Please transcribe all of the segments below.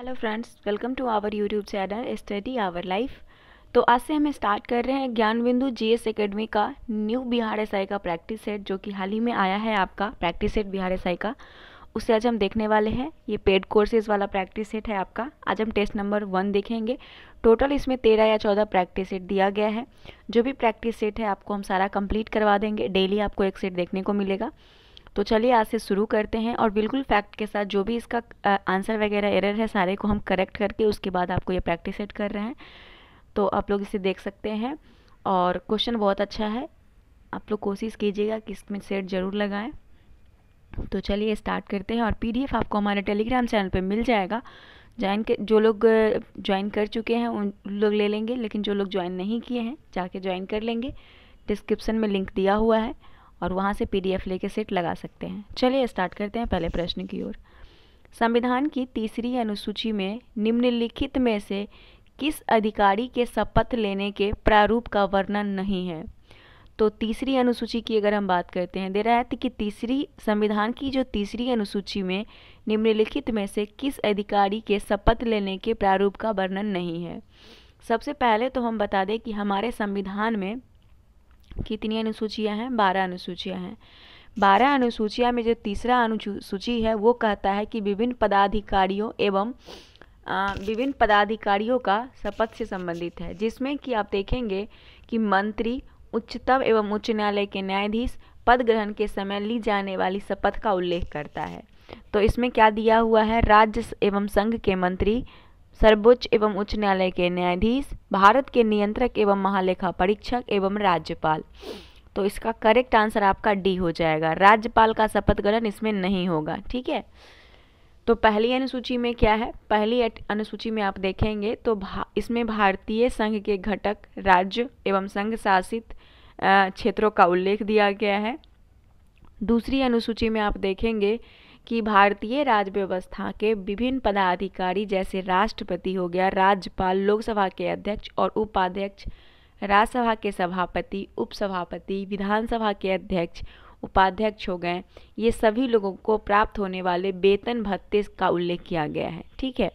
hello friends welcome to our YouTube channel study our life तो आज से हम स्टार्ट कर रहे हैं ज्ञान बिंदु जी एकेडमी का न्यू बिहार एस का प्रैक्टिस सेट जो कि हाल ही में आया है आपका प्रैक्टिस सेट बिहार एस का उसे आज हम देखने वाले हैं ये पेड कोर्सेज वाला प्रैक्टिस सेट है आपका आज हम टेस्ट नंबर वन देखेंगे टोटल इसमें तेरह या चौदह प्रैक्टिस सेट दिया गया है जो भी प्रैक्टिस सेट है आपको हम सारा कंप्लीट करवा देंगे डेली आपको एक सेट देखने को मिलेगा तो चलिए आज से शुरू करते हैं और बिल्कुल फैक्ट के साथ जो भी इसका आंसर वगैरह एरर है सारे को हम करेक्ट करके उसके बाद आपको ये प्रैक्टिस सेट कर रहे हैं तो आप लोग इसे देख सकते हैं और क्वेश्चन बहुत अच्छा है आप लोग कोशिश कीजिएगा कि इसमें सेट ज़रूर लगाएं तो चलिए स्टार्ट करते हैं और पीडीएफ आपको हमारे टेलीग्राम चैनल पे मिल जाएगा ज्वाइन के जो लोग ज्वाइन कर चुके हैं उन लोग ले लेंगे लेकिन जो लोग ज्वाइन नहीं किए हैं जाके ज्वाइन कर लेंगे डिस्क्रिप्शन में लिंक दिया हुआ है और वहाँ से पी लेके सेट लगा सकते हैं चलिए स्टार्ट करते हैं पहले प्रश्न की ओर संविधान की तीसरी अनुसूची में निम्नलिखित में से किस अधिकारी के शपथ लेने के प्रारूप का वर्णन नहीं है तो तीसरी अनुसूची की अगर हम बात करते हैं दे रहा है कि तीसरी संविधान की जो तीसरी अनुसूची में निम्नलिखित में से किस अधिकारी के शपथ लेने के प्रारूप का वर्णन नहीं है सबसे पहले तो हम बता दें कि हमारे संविधान में कितनी अनुसूचियाँ हैं बारह अनुसूचियाँ हैं बारह अनुसूचिया में जो तीसरा अनुसूची है वो कहता है कि विभिन्न पदाधिकारियों एवं विभिन्न पदाधिकारियों का शपथ से संबंधित है जिसमें कि आप देखेंगे कि मंत्री उच्चतम एवं उच्च न्यायालय के न्यायाधीश पद ग्रहण के समय ली जाने वाली शपथ का उल्लेख करता है तो इसमें क्या दिया हुआ है राज्य एवं संघ के मंत्री सर्वोच्च एवं उच्च न्यायालय के न्यायाधीश भारत के नियंत्रक एवं महालेखा परीक्षक एवं राज्यपाल तो इसका करेक्ट आंसर आपका डी हो जाएगा राज्यपाल का शपथ ग्रहण इसमें नहीं होगा ठीक है तो पहली अनुसूची में क्या है पहली अनुसूची में आप देखेंगे तो भा, इसमें भारतीय संघ के घटक राज्य एवं संघ शासित क्षेत्रों का उल्लेख दिया गया है दूसरी अनुसूची में आप देखेंगे कि भारतीय राज्य व्यवस्था के विभिन्न पदाधिकारी जैसे राष्ट्रपति हो गया राज्यपाल लोकसभा के अध्यक्ष और उपाध्यक्ष राज्यसभा के सभापति उपसभापति विधानसभा के अध्यक्ष उपाध्यक्ष हो गए ये सभी लोगों को प्राप्त होने वाले वेतन भत्ते का उल्लेख किया गया है ठीक है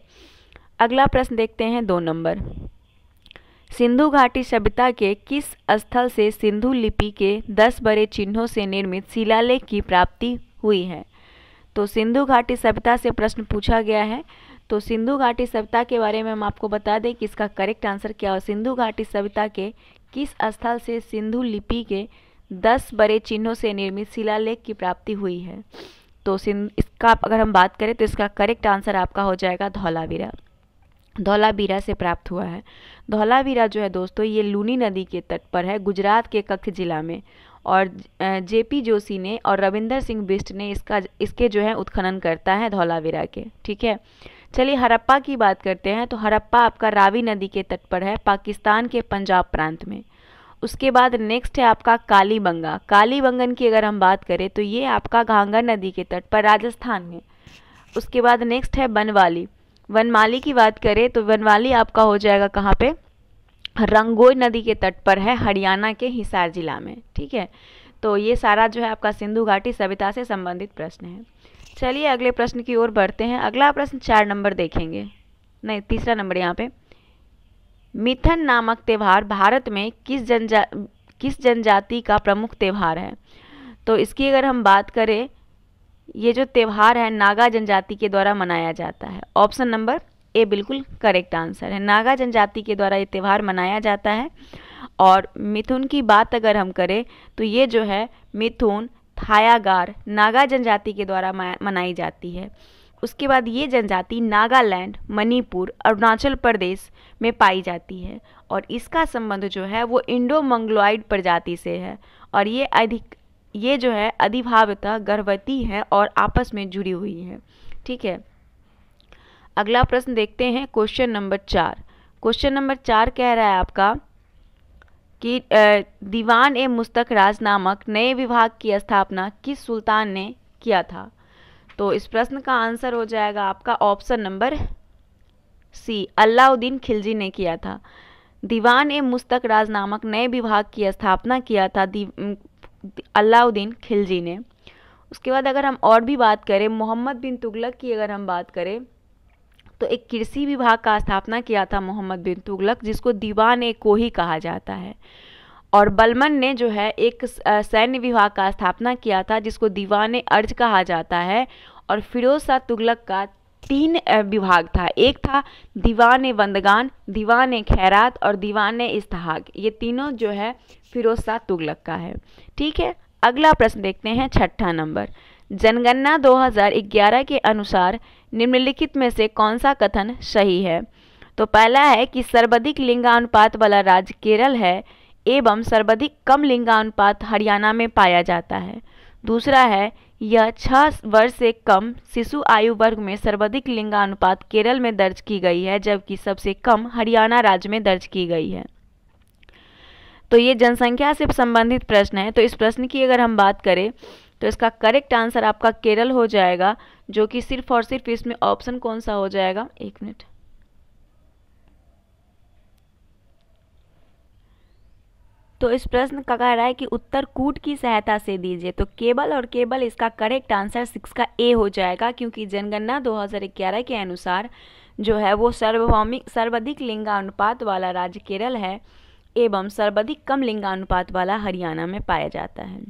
अगला प्रश्न देखते हैं दो नंबर सिंधु घाटी सभ्यता के किस स्थल से सिंधु लिपि के दस बड़े चिन्हों से निर्मित शिलालेख की प्राप्ति हुई है तो सिंधु घाटी सभ्यता से प्रश्न पूछा गया है तो सिंधु घाटी सभ्यता के बारे में हम आपको बता दें कि इसका करेक्ट आंसर क्या हो सिंधु घाटी सभ्यता के किस स्थल से सिंधु लिपि के दस बड़े चिन्हों से निर्मित शिलालेख की प्राप्ति हुई है तो सिंध इसका अगर हम बात करें तो इसका करेक्ट आंसर आपका हो जाएगा धौलावीरा धौलावीरा से प्राप्त हुआ है धौलावीरा जो है दोस्तों ये लूनी नदी के तट पर है गुजरात के कच्छ जिला में और जे पी जोशी ने और रविंदर सिंह बिस्ट ने इसका इसके जो है उत्खनन करता है धौलावीरा के ठीक है चलिए हड़प्पा की बात करते हैं तो हड़प्पा आपका रावी नदी के तट पर है पाकिस्तान के पंजाब प्रांत में उसके बाद नेक्स्ट है आपका कालीबंगा कालीबंगन की अगर हम बात करें तो ये आपका घांगर नदी के तट पर राजस्थान में उसके बाद नेक्स्ट है बनवाली वनमाली की बात करें तो वनमाली आपका हो जाएगा कहाँ पे रंगोई नदी के तट पर है हरियाणा के हिसार जिला में ठीक है तो ये सारा जो है आपका सिंधु घाटी सभ्यता से संबंधित प्रश्न है चलिए अगले प्रश्न की ओर बढ़ते हैं अगला प्रश्न चार नंबर देखेंगे नहीं तीसरा नंबर यहाँ पे मिथन नामक त्यौहार भारत में किस जनजा किस जनजाति का प्रमुख त्यौहार है तो इसकी अगर हम बात करें ये जो त्यौहार है नागा जनजाति के द्वारा मनाया जाता है ऑप्शन नंबर ये बिल्कुल करेक्ट आंसर है नागा जनजाति के द्वारा ये त्यौहार मनाया जाता है और मिथुन की बात अगर हम करें तो ये जो है मिथुन थायागार नागा जनजाति के द्वारा मनाई जाती है उसके बाद ये जनजाति नागालैंड मणिपुर अरुणाचल प्रदेश में पाई जाती है और इसका संबंध जो है वो इंडो मंगलोइड प्रजाति से है और ये अधिक ये जो है अधिभावता गर्भवती है और आपस में जुड़ी हुई है ठीक है अगला प्रश्न देखते हैं क्वेश्चन नंबर चार क्वेश्चन नंबर चार कह रहा है आपका कि दीवान ए मुस्तक राज नामक नए विभाग की स्थापना किस सुल्तान ने किया था तो इस प्रश्न का आंसर हो जाएगा आपका option number C Alauddin Khilji ने किया था दीवान ए मुस्तक राज नामक नए विभाग की स्थापना किया था अलाउद्दीन खिलजी ने उसके बाद अगर हम और भी बात करें मोहम्मद बिन तुगलक की अगर हम बात करें तो एक कृषि विभाग का स्थापना किया था मोहम्मद बिन तुगलक जिसको दीवान ए कोही कहा जाता है और बलमन ने जो है एक सैन्य विभाग का स्थापना किया था जिसको दीवान अर्ज कहा जाता है और फिरोज शाह तुगलक का तीन विभाग था एक था दीवान बंदगान दीवान खैरात और दीवान इस्तेहाक ये तीनों जो है फिरोज शाह तुगलक का है ठीक है अगला प्रश्न देखते हैं छठा नंबर जनगणना 2011 के अनुसार निम्नलिखित में से कौन सा कथन सही है तो पहला है कि सर्वाधिक लिंगानुपात वाला राज्य केरल है एवं सर्वाधिक कम लिंगानुपात हरियाणा में पाया जाता है दूसरा है यह छः वर्ष से कम शिशु आयु वर्ग में सर्वाधिक लिंगानुपात केरल में दर्ज की गई है जबकि सबसे कम हरियाणा राज्य में दर्ज की गई है तो ये जनसंख्या से संबंधित प्रश्न है तो इस प्रश्न की अगर हम बात करें तो इसका करेक्ट आंसर आपका केरल हो जाएगा जो कि सिर्फ और सिर्फ इसमें ऑप्शन कौन सा हो जाएगा एक मिनट तो इस प्रश्न का कह रहा है कि उत्तर कूट की सहायता से दीजिए तो केबल और केबल इसका करेक्ट आंसर सिक्स का ए हो जाएगा क्योंकि जनगणना 2011 के अनुसार जो है वो सर्वभौमिक सर्वाधिक लिंगानुपात वाला राज्य केरल है एवं सर्वाधिक कम लिंगानुपात वाला हरियाणा में पाया जाता है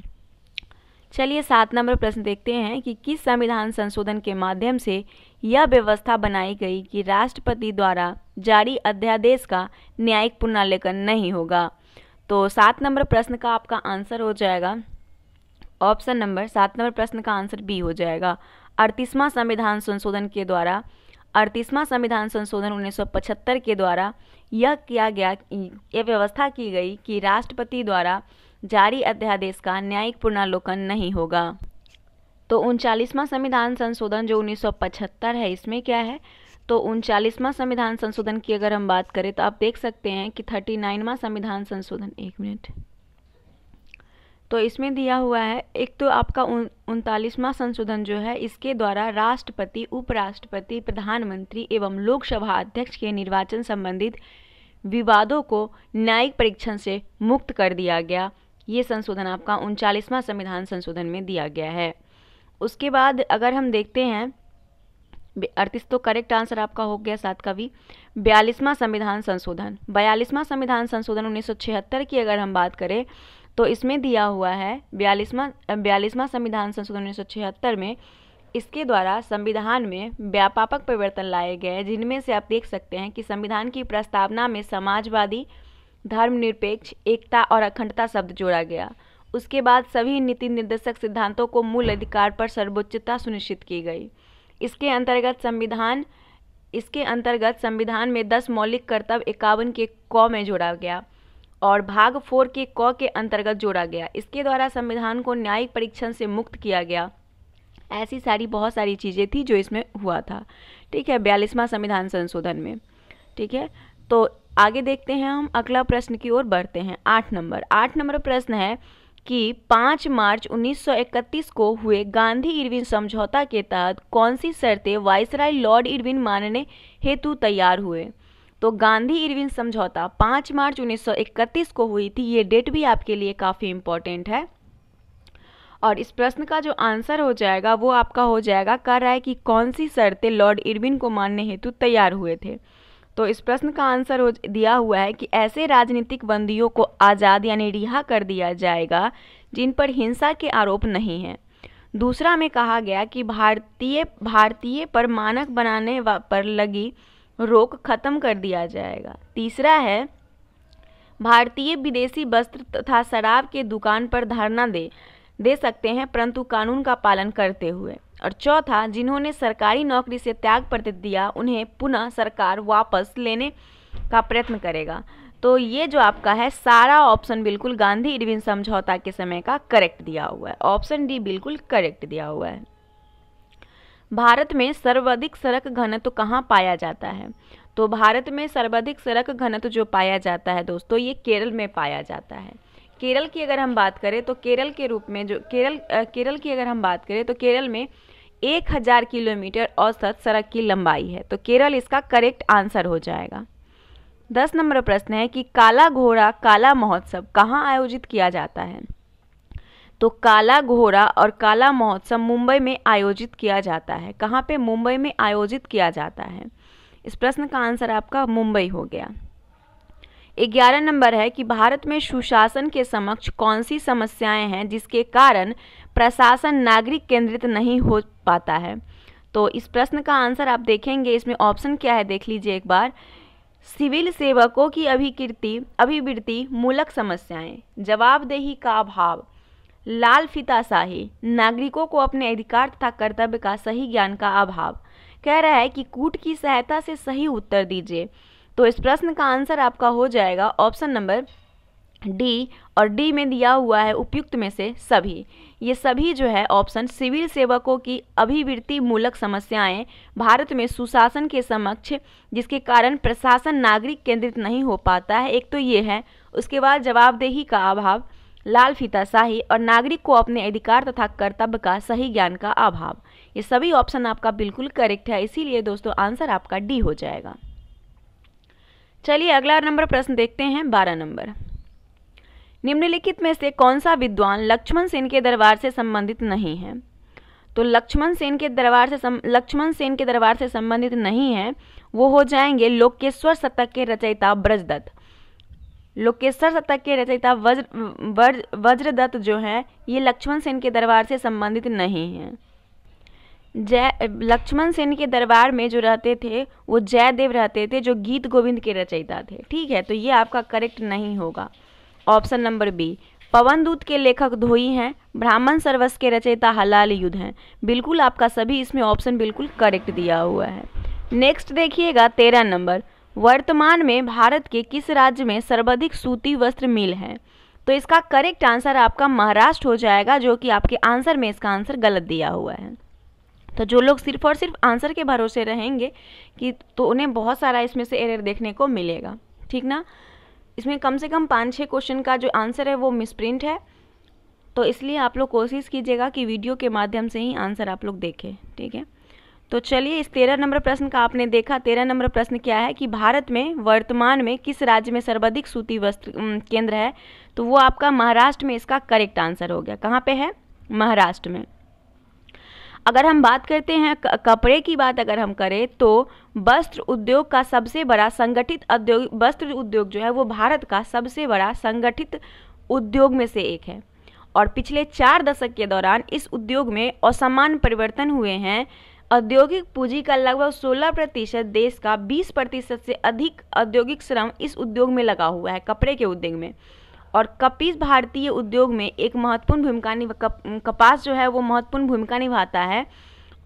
चलिए सात नंबर प्रश्न देखते हैं कि किस संविधान संशोधन के माध्यम से यह व्यवस्था बनाई गई कि राष्ट्रपति द्वारा जारी अध्यादेश का न्यायिक पुनर्लेखन नहीं होगा तो सात नंबर प्रश्न का आपका आंसर हो जाएगा ऑप्शन नंबर सात नंबर प्रश्न का आंसर बी हो जाएगा अड़तीसवां संविधान संशोधन के द्वारा अड़तीसवां संविधान संशोधन 1975 के द्वारा यह किया गया यह व्यवस्था की गई कि राष्ट्रपति द्वारा जारी अध्यादेश का न्यायिक पुनर्लोकन नहीं होगा तो उनचालीसवां संविधान संशोधन जो 1975 है इसमें क्या है तो उनचालीसवां संविधान संशोधन की अगर हम बात करें तो आप देख सकते हैं कि थर्टी नाइनवा संविधान संशोधन एक मिनट तो इसमें दिया हुआ है एक तो आपका उनतालीसवां संशोधन जो है इसके द्वारा राष्ट्रपति उपराष्ट्रपति प्रधानमंत्री एवं लोकसभा अध्यक्ष के निर्वाचन संबंधित विवादों को न्यायिक परीक्षण से मुक्त कर दिया गया ये संशोधन आपका उनचालीसवां संविधान संशोधन में दिया गया है उसके बाद अगर हम देखते हैं अड़तीस तो करेक्ट आंसर आपका हो गया सात का भी बयालीसवां संविधान संशोधन बयालीसवां संविधान संशोधन उन्नीस की अगर हम बात करें तो इसमें दिया हुआ है बयालीसवां बयालीसवां संविधान संशोधन उन्नीस में इसके द्वारा संविधान में व्यापक परिवर्तन लाए गए जिनमें से आप देख सकते हैं कि संविधान की प्रस्तावना में समाजवादी धर्मनिरपेक्ष एकता और अखंडता शब्द जोड़ा गया उसके बाद सभी नीति निर्देशक सिद्धांतों को मूल अधिकार पर सर्वोच्चता सुनिश्चित की गई इसके अंतर्गत संविधान इसके अंतर्गत संविधान में दस मौलिक कर्तव्य इक्यावन के क में जोड़ा गया और भाग फोर के क के अंतर्गत जोड़ा गया इसके द्वारा संविधान को न्यायिक परीक्षण से मुक्त किया गया ऐसी सारी बहुत सारी चीज़ें थी जो इसमें हुआ था ठीक है बयालीसवां संविधान संशोधन में ठीक है तो आगे देखते हैं हम अगला प्रश्न की ओर बढ़ते हैं आठ नंबर आठ नंबर प्रश्न है कि 5 मार्च 1931 को हुए गांधी इरविन समझौता के तहत कौन सी शर्तें वाइसराय लॉर्ड इरविन मानने हेतु तैयार हुए तो गांधी इरविन समझौता 5 मार्च 1931 को हुई थी ये डेट भी आपके लिए काफ़ी इम्पोर्टेंट है और इस प्रश्न का जो आंसर हो जाएगा वो आपका हो जाएगा कर रहा है कि कौन सी शर्तें लॉर्ड इरविन को मानने हेतु तैयार हुए थे तो इस प्रश्न का आंसर हो दिया हुआ है कि ऐसे राजनीतिक बंदियों को आज़ाद यानी रिहा कर दिया जाएगा जिन पर हिंसा के आरोप नहीं हैं दूसरा में कहा गया कि भारतीय भारतीय पर मानक बनाने पर लगी रोक खत्म कर दिया जाएगा तीसरा है भारतीय विदेशी वस्त्र तथा शराब के दुकान पर धरना दे दे सकते हैं परंतु कानून का पालन करते हुए और चौथा जिन्होंने सरकारी नौकरी से त्याग पत्र दिया उन्हें पुनः सरकार वापस लेने का प्रयत्न करेगा तो ये जो आपका है सारा ऑप्शन बिल्कुल गांधी इरविन समझौता के समय का करेक्ट दिया हुआ है ऑप्शन डी बिल्कुल करेक्ट दिया हुआ है भारत में सर्वाधिक सड़क घनत्व कहाँ पाया जाता है तो भारत में सर्वाधिक सड़क घनत्व जो पाया जाता है दोस्तों ये केरल में पाया जाता है केरल की अगर हम बात करें तो केरल के रूप में जो केरल आ, केरल की अगर हम बात करें तो केरल में एक हज़ार किलोमीटर औसत सड़क की लंबाई है तो केरल इसका करेक्ट आंसर हो जाएगा दस नंबर प्रश्न है कि काला घोड़ा काला महोत्सव कहाँ आयोजित किया जाता है तो काला घोड़ा और काला महोत्सव मुंबई में आयोजित किया जाता है कहाँ पे मुंबई में आयोजित किया जाता है इस प्रश्न का आंसर आपका मुंबई हो गया ग्यारह नंबर है कि भारत में सुशासन के समक्ष कौन सी समस्याएं हैं जिसके कारण प्रशासन नागरिक केंद्रित नहीं हो पाता है तो इस प्रश्न का आंसर आप देखेंगे इसमें ऑप्शन क्या है देख लीजिए एक बार सिविल सेवकों की अभिकृति अभिवृत्ति मूलक समस्याएं जवाबदेही का अभाव लाल फिताशाही नागरिकों को अपने अधिकार तथा कर्तव्य का सही ज्ञान का अभाव कह रहा है कि कूट की सहायता से सही उत्तर दीजिए तो इस प्रश्न का आंसर आपका हो जाएगा ऑप्शन नंबर डी और डी में दिया हुआ है उपयुक्त में से सभी ये सभी जो है ऑप्शन सिविल सेवकों की अभिवृत्ति मूलक समस्याएं भारत में सुशासन के समक्ष जिसके कारण प्रशासन नागरिक केंद्रित नहीं हो पाता है एक तो ये है उसके बाद जवाबदेही का अभाव लाल फीताशाही और नागरिक को अपने अधिकार तथा कर्तव्य का सही ज्ञान का अभाव ये सभी ऑप्शन आपका बिल्कुल करेक्ट है इसीलिए दोस्तों आंसर आपका डी हो जाएगा चलिए अगला नंबर प्रश्न देखते हैं बारह नंबर निम्नलिखित में से कौन सा विद्वान लक्ष्मण सेन के दरबार से संबंधित नहीं है तो लक्ष्मण सेन के दरबार से लक्ष्मण सेन के दरबार से संबंधित नहीं है वो हो जाएंगे लोकेश्वर शतक के रचयिता ब्रजदत्त लोकेश्वर शतक के रचयिता वज्र वज्रदत्त जो है ये लक्ष्मण सेन के दरबार से संबंधित नहीं है जय लक्ष्मण सेन के दरबार में जो रहते थे वो जयदेव रहते थे जो गीत गोविंद के रचयिता थे ठीक है तो ये आपका करेक्ट नहीं होगा ऑप्शन नंबर बी पवन दूत के लेखक धोई हैं ब्राह्मण सर्वस के रचयिता हलाल युद्ध हैं बिल्कुल आपका सभी इसमें ऑप्शन बिल्कुल करेक्ट दिया हुआ है नेक्स्ट देखिएगा तेरह नंबर वर्तमान में भारत के किस राज्य में सर्वाधिक सूती वस्त्र मिल है तो इसका करेक्ट आंसर आपका महाराष्ट्र हो जाएगा जो कि आपके आंसर में इसका आंसर गलत दिया हुआ है तो जो लोग सिर्फ और सिर्फ आंसर के भरोसे रहेंगे कि तो उन्हें बहुत सारा इसमें से एरर देखने को मिलेगा ठीक ना इसमें कम से कम पाँच छः क्वेश्चन का जो आंसर है वो मिसप्रिंट है तो इसलिए आप लोग कोशिश कीजिएगा कि वीडियो के माध्यम से ही आंसर आप लोग देखें ठीक है तो चलिए इस तेरह नंबर प्रश्न का आपने देखा तेरह नंबर प्रश्न क्या है कि भारत में वर्तमान में किस राज्य में सर्वाधिक सूती वस्त्र केंद्र है तो वो आपका महाराष्ट्र में इसका करेक्ट आंसर हो गया कहाँ पे है महाराष्ट्र में अगर हम बात करते हैं कपड़े की बात अगर हम करें तो वस्त्र उद्योग का सबसे बड़ा संगठित उद्योग वस्त्र उद्योग जो है वो भारत का सबसे बड़ा संगठित उद्योग में से एक है और पिछले चार दशक के दौरान इस उद्योग में असमान परिवर्तन हुए हैं औद्योगिक पूंजी का लगभग 16 प्रतिशत देश का 20 प्रतिशत से अधिक औद्योगिक श्रम इस उद्योग में लगा हुआ है कपड़े के उद्योग में और कपीस भारतीय उद्योग में एक महत्वपूर्ण भूमिका कप, कपास जो है वो महत्वपूर्ण भूमिका निभाता है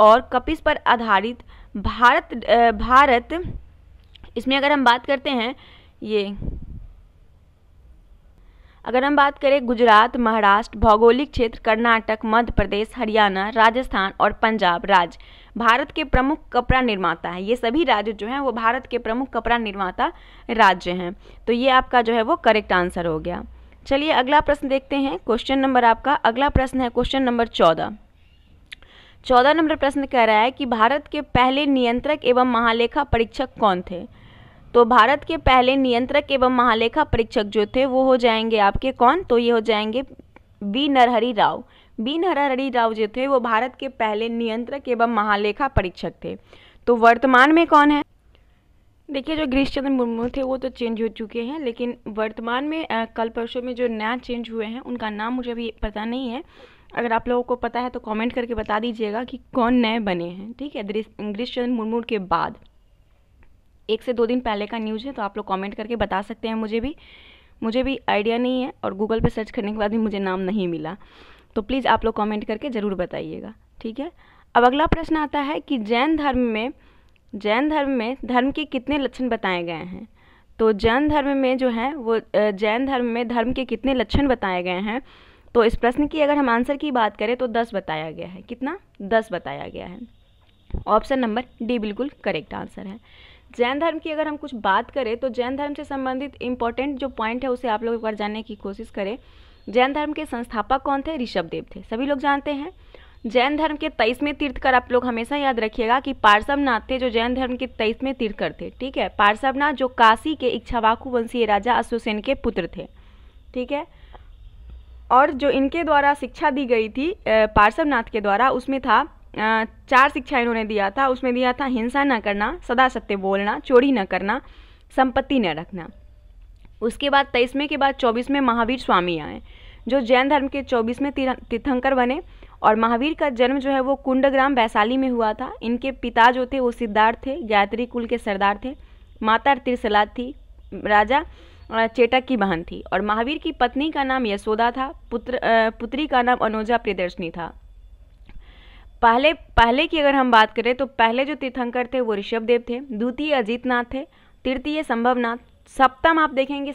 और कपिस पर आधारित भारत भारत इसमें अगर हम बात करते हैं ये अगर हम बात करें गुजरात महाराष्ट्र भौगोलिक क्षेत्र कर्नाटक मध्य प्रदेश हरियाणा राजस्थान और पंजाब राज्य भारत के प्रमुख कपड़ा निर्माता है ये सभी राज्य जो हैं वो भारत के प्रमुख कपड़ा निर्माता राज्य हैं तो ये आपका जो है वो करेक्ट आंसर हो गया चलिए अगला प्रश्न देखते हैं क्वेश्चन नंबर आपका अगला प्रश्न है क्वेश्चन नंबर चौदह चौदह नंबर प्रश्न कह रहा है कि भारत के पहले नियंत्रक एवं महालेखा परीक्षक कौन थे तो भारत के पहले नियंत्रक एवं महालेखा परीक्षक जो थे वो हो जाएंगे आपके कौन तो ये हो जाएंगे बी नरहरी राव बी नरहरी राव जो थे वो भारत के पहले नियंत्रक एवं महालेखा परीक्षक थे तो वर्तमान में कौन है देखिए जो गिरीश चंद्र मुर्मू थे वो तो चेंज हो चुके हैं लेकिन वर्तमान में आ, कल परसों में जो नया चेंज हुए हैं उनका नाम मुझे अभी पता नहीं है अगर आप लोगों को पता है तो कमेंट करके बता दीजिएगा कि कौन नए बने हैं ठीक है गिरीश चंद्र मुर्मू के बाद एक से दो दिन पहले का न्यूज़ है तो आप लोग कॉमेंट करके बता सकते हैं मुझे भी मुझे भी आइडिया नहीं है और गूगल पर सर्च करने के बाद भी मुझे नाम नहीं मिला तो प्लीज़ आप लोग कॉमेंट करके ज़रूर बताइएगा ठीक है अब अगला प्रश्न आता है कि जैन धर्म में जैन धर्म में धर्म के कितने लक्षण बताए गए हैं तो जैन धर्म में जो है वो जैन धर्म में धर्म के कितने लक्षण बताए गए हैं तो इस प्रश्न की अगर हम आंसर की बात करें तो दस बताया गया है कितना दस बताया गया है ऑप्शन नंबर डी बिल्कुल करेक्ट आंसर है जैन धर्म की अगर हम कुछ बात करें तो जैन धर्म से संबंधित इंपॉर्टेंट जो पॉइंट है उसे आप लोग एक बार जानने की कोशिश करें जैन धर्म के संस्थापक कौन थे ऋषभ देव थे सभी लोग जानते हैं जैन धर्म के तेईसवें तीर्थकर आप लोग हमेशा याद रखिएगा कि पार्श्वनाथ थे जो जैन धर्म के तेईसवें तीर्थकर थे ठीक है पार्श्वनाथ जो काशी के इच्छावाकु वंशीय राजा अश्वसेन के पुत्र थे ठीक है और जो इनके द्वारा शिक्षा दी गई थी पार्श्वनाथ के द्वारा उसमें था चार शिक्षा इन्होंने दिया था उसमें दिया था हिंसा न करना सदा सत्य बोलना चोरी न करना संपत्ति न रखना उसके बाद तेईसवें के बाद चौबीसवें महावीर स्वामी आए जो जैन धर्म के चौबीसवें तीर्थंकर बने और महावीर का जन्म जो है वो कुंडग्राम वैशाली में हुआ था इनके पिता जो थे वो सिद्धार्थ थे गायत्री कुल के सरदार थे माता त्रिसला थी राजा चेटक की बहन थी और महावीर की पत्नी का नाम यशोदा था पुत्र पुत्री का नाम अनुजा प्रियदर्शनी था पहले पहले की अगर हम बात करें तो पहले जो तीर्थंकर थे वो ऋषभदेव थे द्वितीय नाथ थे तृतीय संभवनाथ सप्तम आप देखेंगे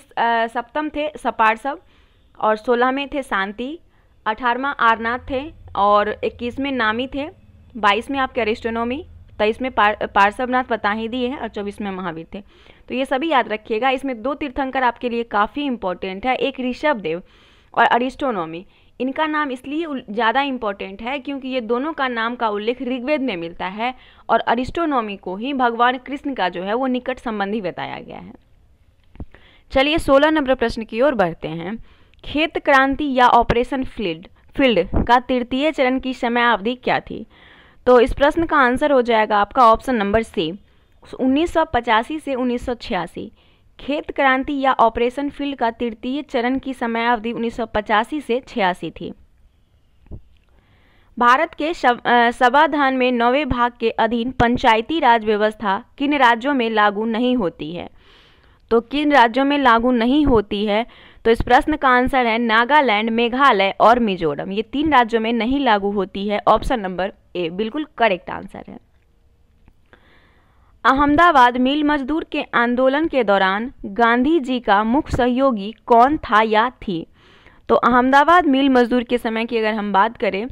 सप्तम थे सपारसव सब और सोलह में थे शांति अठारहवा आरनाथ थे और इक्कीसवें नामी थे बाईस में आपके अरिस्टोनोमी में पार पार्श्वनाथ ही दिए हैं और चौबीस में महावीर थे तो ये सभी याद रखिएगा इसमें दो तीर्थंकर आपके लिए काफ़ी इंपॉर्टेंट है एक ऋषभ देव और अरिस्टोनोमी इनका नाम इसलिए ज़्यादा इम्पॉर्टेंट है क्योंकि ये दोनों का नाम का उल्लेख ऋग्वेद में मिलता है और अरिस्टोनॉमी को ही भगवान कृष्ण का जो है वो निकट संबंधी बताया गया है चलिए सोलह नंबर प्रश्न की ओर बढ़ते हैं खेत क्रांति या ऑपरेशन फील्ड फील्ड का तृतीय चरण की समयावधि क्या थी तो इस प्रश्न का आंसर हो जाएगा आपका ऑप्शन नंबर सी उन्नीस से उन्नीस खेत क्रांति या ऑपरेशन फील्ड का तृतीय चरण की समयावधि उन्नीस से छियासी थी भारत के सभाधान में नौवे भाग के अधीन पंचायती राज व्यवस्था किन राज्यों में लागू नहीं होती है तो किन राज्यों में लागू नहीं होती है तो इस प्रश्न का आंसर है नागालैंड मेघालय और मिजोरम ये तीन राज्यों में नहीं लागू होती है ऑप्शन नंबर ए बिल्कुल करेक्ट आंसर है अहमदाबाद मिल मजदूर के आंदोलन के दौरान गांधी जी का मुख्य सहयोगी कौन था या थी तो अहमदाबाद मिल मजदूर के समय की अगर हम बात करें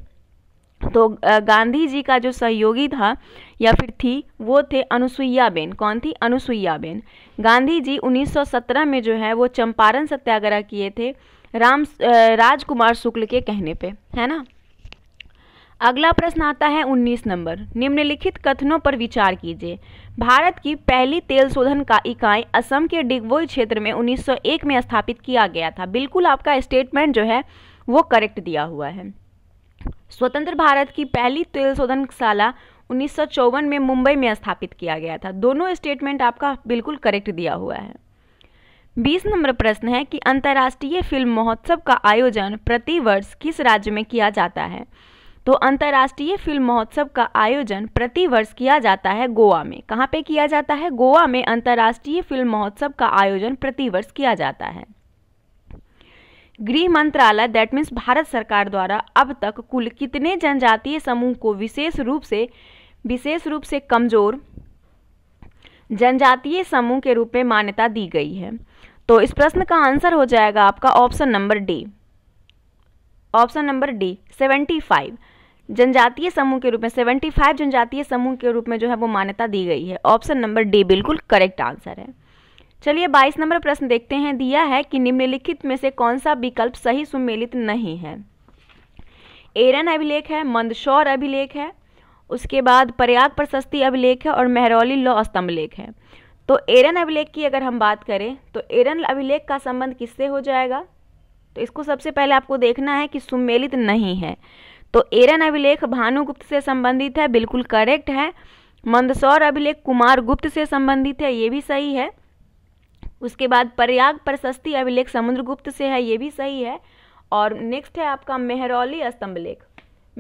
तो गांधी जी का जो सहयोगी था या फिर थी वो थे अनुसुईयाबेन कौन थी अनुसुईयाबेन गांधी जी 1917 में जो है वो चंपारण सत्याग्रह किए थे राम राजकुमार शुक्ल के कहने पे है ना अगला प्रश्न आता है 19 नंबर निम्नलिखित कथनों पर विचार कीजिए भारत की पहली तेल शोधन का इकाई असम के डिगवोई क्षेत्र में 1901 में स्थापित किया गया था बिल्कुल आपका स्टेटमेंट जो है वो करेक्ट दिया हुआ है स्वतंत्र भारत की पहली तेल शोधन शाला उन्नीस में मुंबई में स्थापित किया गया था दोनों स्टेटमेंट आपका बिल्कुल करेक्ट दिया हुआ है बीस नंबर प्रश्न है कि अंतर्राष्ट्रीय फिल्म महोत्सव का आयोजन प्रति वर्ष किस राज्य में किया जाता है तो अंतर्राष्ट्रीय फिल्म महोत्सव का आयोजन प्रति वर्ष किया जाता है गोवा में कहाँ पे किया जाता है गोवा में अंतर्राष्ट्रीय फिल्म महोत्सव का आयोजन प्रति वर्ष किया जाता है गृह मंत्रालय दैट मीन्स भारत सरकार द्वारा अब तक कुल कितने जनजातीय समूह को विशेष रूप से विशेष रूप से कमजोर जनजातीय समूह के रूप में मान्यता दी गई है तो इस प्रश्न का आंसर हो जाएगा आपका option number D option number D seventy five जनजातीय समूह के रूप में सेवेंटी फाइव जनजातीय समूह के रूप में जो है वो मान्यता दी गई है ऑप्शन नंबर डी बिल्कुल करेक्ट आंसर है चलिए 22 नंबर प्रश्न देखते हैं दिया है कि निम्नलिखित में से कौन सा विकल्प सही सुमेलित नहीं है एरन अभिलेख है मंदसौर अभिलेख है उसके बाद प्रयाग प्रशस्ति अभिलेख है और मेहरौली लौ स्तंभ लेख है तो एरन अभिलेख की अगर हम बात करें तो एरन अभिलेख का संबंध किससे हो जाएगा तो इसको सबसे पहले आपको देखना है कि सुमेलित नहीं है तो एरन अभिलेख भानुगुप्त से संबंधित है बिल्कुल करेक्ट है मंदसौर अभिलेख कुमार गुप्त से संबंधित है ये भी सही है उसके बाद प्रयाग प्रशस्ति अभिलेख समुद्रगुप्त से है ये भी सही है और नेक्स्ट है आपका मेहरौली स्तंभ लेख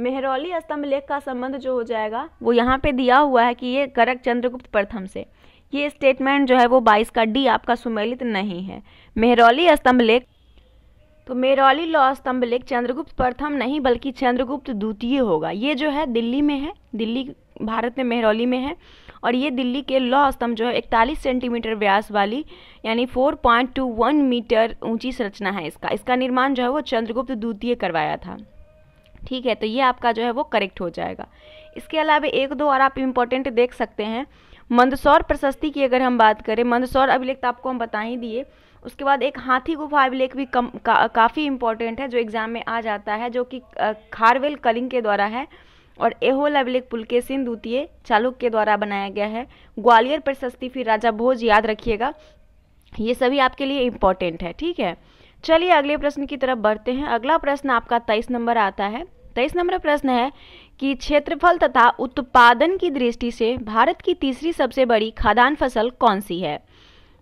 मेहरौली स्तंभ लेख का संबंध जो हो जाएगा वो यहाँ पे दिया हुआ है कि ये करक चंद्रगुप्त प्रथम से ये स्टेटमेंट जो है वो 22 का डी आपका सुमेलित नहीं है मेहरौली स्तंभ लेख तो मेहरौली लॉ स्तंभ लेख चंद्रगुप्त प्रथम नहीं बल्कि चंद्रगुप्त द्वितीय होगा ये जो है दिल्ली में है दिल्ली भारत में मेहरौली में है और ये दिल्ली के लौह स्तंभ जो है इकतालीस सेंटीमीटर व्यास वाली यानी 4.21 मीटर ऊंची संरचना है इसका इसका निर्माण जो है वो चंद्रगुप्त द्वितीय करवाया था ठीक है तो ये आपका जो है वो करेक्ट हो जाएगा इसके अलावा एक दो और आप इम्पोर्टेंट देख सकते हैं मंदसौर प्रशस्ति की अगर हम बात करें मंदसौर अभिलेख तो आपको हम बता ही दिए उसके बाद एक हाथी गुफा अभिलेख भी कम का, काफ़ी इम्पोर्टेंट है जो एग्ज़ाम में आ जाता है जो कि खारवेल कलिंग के द्वारा है और एहोल अभिलेख पुलकेसिन द्वितीय चालुक्य द्वारा बनाया गया है ग्वालियर प्रशस्ति फिर राजा भोज याद रखिएगा ये सभी आपके लिए इम्पोर्टेंट है ठीक है चलिए अगले प्रश्न की तरफ बढ़ते हैं अगला प्रश्न आपका तेईस नंबर आता है तेईस नंबर प्रश्न है कि क्षेत्रफल तथा उत्पादन की दृष्टि से भारत की तीसरी सबसे बड़ी खादान फसल कौन सी है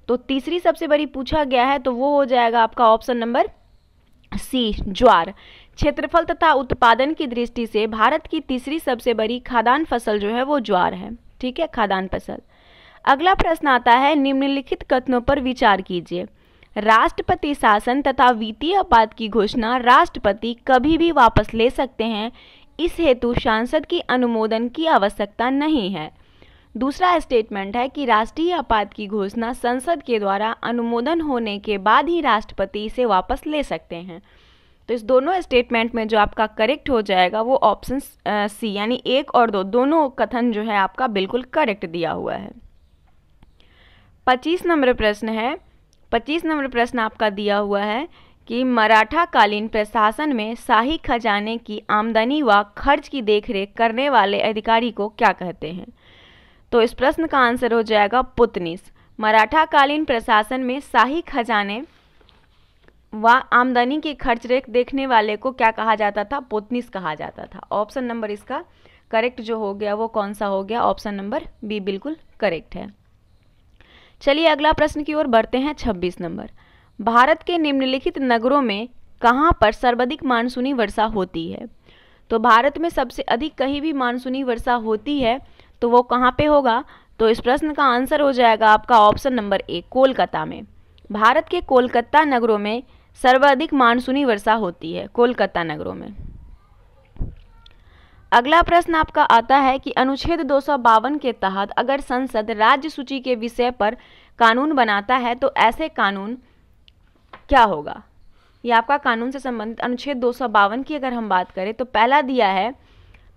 तो तीसरी सबसे बड़ी पूछा गया है तो वो हो जाएगा आपका ऑप्शन नंबर सी ज्वार क्षेत्रफल तथा उत्पादन की दृष्टि से भारत की तीसरी सबसे बड़ी खादान फसल जो है वो ज्वार है ठीक है खादान फसल अगला प्रश्न आता है निम्नलिखित कथनों पर विचार कीजिए राष्ट्रपति शासन तथा वित्तीय आपात की घोषणा राष्ट्रपति कभी भी वापस ले सकते हैं इस हेतु सांसद की अनुमोदन की आवश्यकता नहीं है दूसरा स्टेटमेंट है कि राष्ट्रीय आपात की घोषणा संसद के द्वारा अनुमोदन होने के बाद ही राष्ट्रपति इसे वापस ले सकते हैं तो इस दोनों स्टेटमेंट में जो आपका करेक्ट हो जाएगा वो ऑप्शन सी यानी एक और दो दोनों कथन जो है आपका बिल्कुल करेक्ट दिया हुआ है पच्चीस नंबर प्रश्न है पच्चीस नंबर प्रश्न आपका दिया हुआ है कि मराठाकालीन प्रशासन में शाही खजाने की आमदनी व खर्च की देखरेख करने वाले अधिकारी को क्या कहते हैं तो इस प्रश्न का आंसर हो जाएगा पुतनिस मराठाकालीन प्रशासन में शाही खजाने व आमदनी के खर्च रेख देखने वाले को क्या कहा जाता था पोतनीस कहा जाता था ऑप्शन नंबर इसका करेक्ट जो हो गया वो कौन सा हो गया ऑप्शन नंबर बी बिल्कुल करेक्ट है चलिए अगला प्रश्न की ओर बढ़ते हैं 26 नंबर भारत के निम्नलिखित नगरों में कहाँ पर सर्वाधिक मानसूनी वर्षा होती है तो भारत में सबसे अधिक कहीं भी मानसूनी वर्षा होती है तो वो कहाँ पे होगा तो इस प्रश्न का आंसर हो जाएगा आपका ऑप्शन नंबर ए कोलकाता में भारत के कोलकाता नगरों में सर्वाधिक मानसूनी वर्षा होती है कोलकाता नगरों में अगला प्रश्न आपका आता है कि अनुच्छेद दो के तहत अगर संसद राज्य सूची के विषय पर कानून बनाता है तो ऐसे कानून क्या होगा यह आपका कानून से संबंधित अनुच्छेद दो की अगर हम बात करें तो पहला दिया है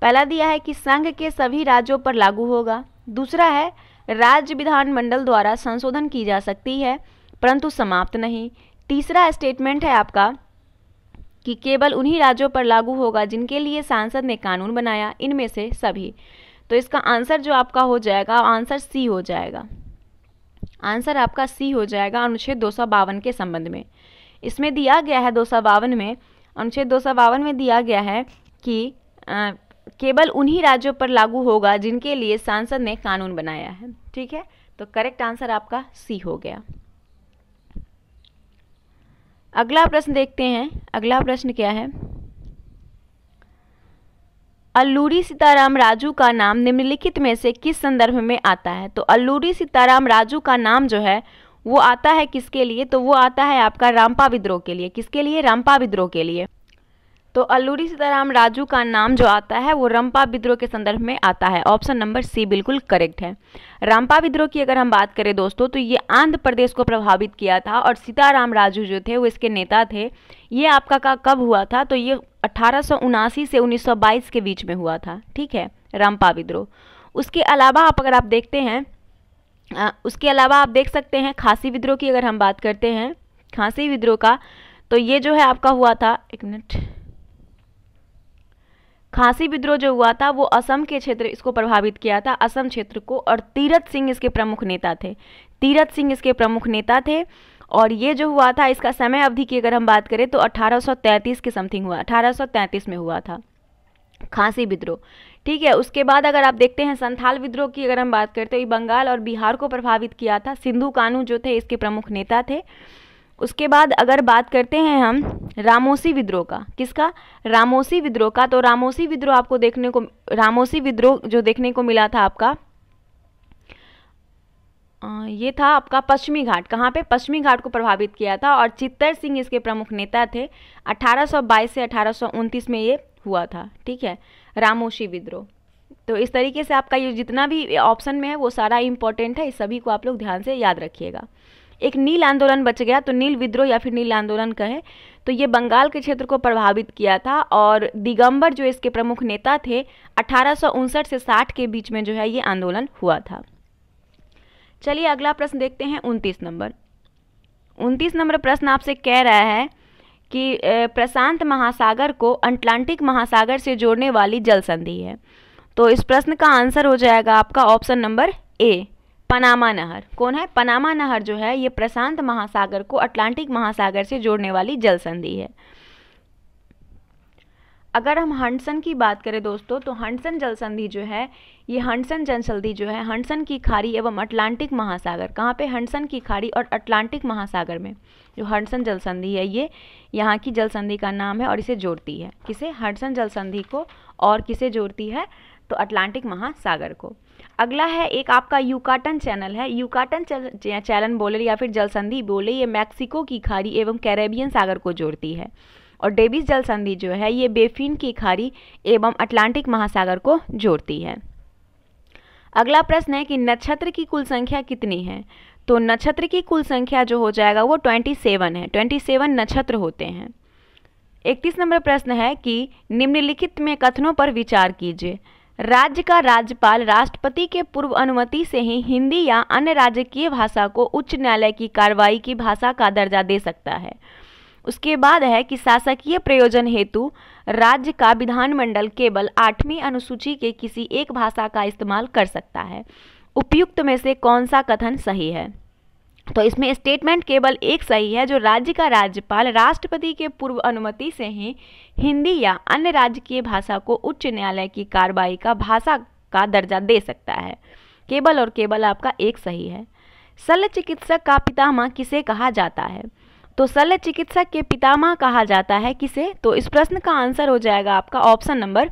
पहला दिया है कि संघ के सभी राज्यों पर लागू होगा दूसरा है राज्य विधानमंडल द्वारा संशोधन की जा सकती है परंतु समाप्त नहीं तीसरा स्टेटमेंट है आपका कि केवल उन्हीं राज्यों पर लागू होगा जिनके लिए सांसद ने कानून बनाया इनमें से सभी तो इसका आंसर जो आपका हो जाएगा आंसर सी हो जाएगा आंसर आपका सी हो जाएगा अनुच्छेद दो के संबंध में इसमें दिया गया है दो में अनुच्छेद दो में दिया गया है कि केवल उन्हीं राज्यों पर लागू होगा जिनके लिए सांसद ने कानून बनाया है ठीक है तो करेक्ट आंसर आपका सी हो गया अगला प्रश्न देखते हैं अगला प्रश्न क्या है अल्लूरी सीताराम राजू का नाम निम्नलिखित में से किस संदर्भ में आता है तो अल्लूरी सीताराम राजू का नाम जो है वो आता है किसके लिए तो वो आता है आपका रामपा विद्रोह के लिए किसके लिए रामपा विद्रोह के लिए तो अल्लूरी सीताराम राजू का नाम जो आता है वो रंपा विद्रोह के संदर्भ में आता है ऑप्शन नंबर सी बिल्कुल करेक्ट है रामपा विद्रोह की अगर हम बात करें दोस्तों तो ये आंध्र प्रदेश को प्रभावित किया था और सीताराम राजू जो थे वो इसके नेता थे ये आपका का कब हुआ था तो ये अठारह से उन्नीस के बीच में हुआ था ठीक है रामपा विद्रोह उसके अलावा आप अगर आप देखते हैं आ, उसके अलावा आप देख सकते हैं खांसी विद्रोह की अगर हम बात करते हैं खांसी विद्रोह का तो ये जो है आपका हुआ था एक मिनट खांसी विद्रोह जो हुआ था वो असम के क्षेत्र इसको प्रभावित किया था असम क्षेत्र को और तीरथ सिंह इसके प्रमुख नेता थे तीरथ सिंह इसके प्रमुख नेता थे और ये जो हुआ था इसका समय अवधि की अगर हम बात करें तो 1833 के समथिंग हुआ 1833 में हुआ था खांसी विद्रोह ठीक है उसके बाद अगर आप देखते हैं संथाल विद्रोह की अगर हम बात करें तो ये बंगाल और बिहार को प्रभावित किया था सिंधु कानू जो थे इसके प्रमुख नेता थे उसके बाद अगर बात करते हैं हम रामोसी विद्रोह का किसका रामोसी विद्रोह का तो रामोसी विद्रोह आपको देखने को रामोसी विद्रोह जो देखने को मिला था आपका ये था आपका पश्चिमी घाट कहाँ पे पश्चिमी घाट को प्रभावित किया था और चित्तर सिंह इसके प्रमुख नेता थे 1822 से अठारह में ये हुआ था ठीक है रामोशी विद्रोह तो इस तरीके से आपका ये जितना भी ऑप्शन में है वो सारा इम्पोर्टेंट है इस सभी को आप लोग ध्यान से याद रखिएगा एक नील आंदोलन बच गया तो नील विद्रोह या फिर नील आंदोलन कहें तो ये बंगाल के क्षेत्र को प्रभावित किया था और दिगंबर जो इसके प्रमुख नेता थे अठारह से साठ के बीच में जो है ये आंदोलन हुआ था चलिए अगला प्रश्न देखते हैं उनतीस नंबर उनतीस नंबर प्रश्न आपसे कह रहा है कि प्रशांत महासागर को अटलांटिक महासागर से जोड़ने वाली जल संधि है तो इस प्रश्न का आंसर हो जाएगा आपका ऑप्शन नंबर ए पनामा नहर कौन है पनामा नहर जो है ये प्रशांत महासागर को अटलांटिक महासागर से जोड़ने वाली जल संधि है अगर हम हंडसन की बात करें दोस्तों तो हंडसन जल संधि जो है ये हंडसन जल संधि जो है हंडसन की खाड़ी एवं अटलांटिक महासागर कहाँ पे हंडसन की खाड़ी और अटलांटिक महासागर में जो हंडसन जल संधि है ये यहाँ की जल संधि का नाम है और इसे जोड़ती है किसे हंडसन जल संधि को और किसे जोड़ती है तो अटलांटिक महासागर को अगला है एक आपका यूकाटन चैनल है यूकाटन चैनल बोले या फिर जलसंधि बोले ये मैक्सिको की खाड़ी एवं कैरेबियन सागर को जोड़ती है और डेविस जल संधि जो है ये बेफिन की खाड़ी एवं अटलांटिक महासागर को जोड़ती है अगला प्रश्न है कि नक्षत्र की कुल संख्या कितनी है तो नक्षत्र की कुल संख्या जो हो जाएगा वो ट्वेंटी सेवन है ट्वेंटी सेवन नक्षत्र होते हैं इकतीस नंबर प्रश्न है कि निम्नलिखित में कथनों पर विचार कीजिए राज्य का राज्यपाल राष्ट्रपति के पूर्व अनुमति से ही हिंदी या अन्य राजकीय भाषा को उच्च न्यायालय की कार्रवाई की भाषा का दर्जा दे सकता है उसके बाद है कि शासकीय प्रयोजन हेतु राज्य का विधानमंडल केवल आठवीं अनुसूची के किसी एक भाषा का इस्तेमाल कर सकता है उपयुक्त में से कौन सा कथन सही है तो इसमें स्टेटमेंट केवल एक सही है जो राज्य का राज्यपाल राष्ट्रपति के पूर्व अनुमति से ही हिंदी या अन्य राज्य की भाषा को उच्च न्यायालय की कार्रवाई का भाषा का दर्जा दे सकता है केवल और केवल आपका एक सही है शल्य चिकित्सक का पितामह किसे कहा जाता है तो शल्य चिकित्सक के पितामह कहा जाता है किसे तो इस प्रश्न का आंसर हो जाएगा आपका option number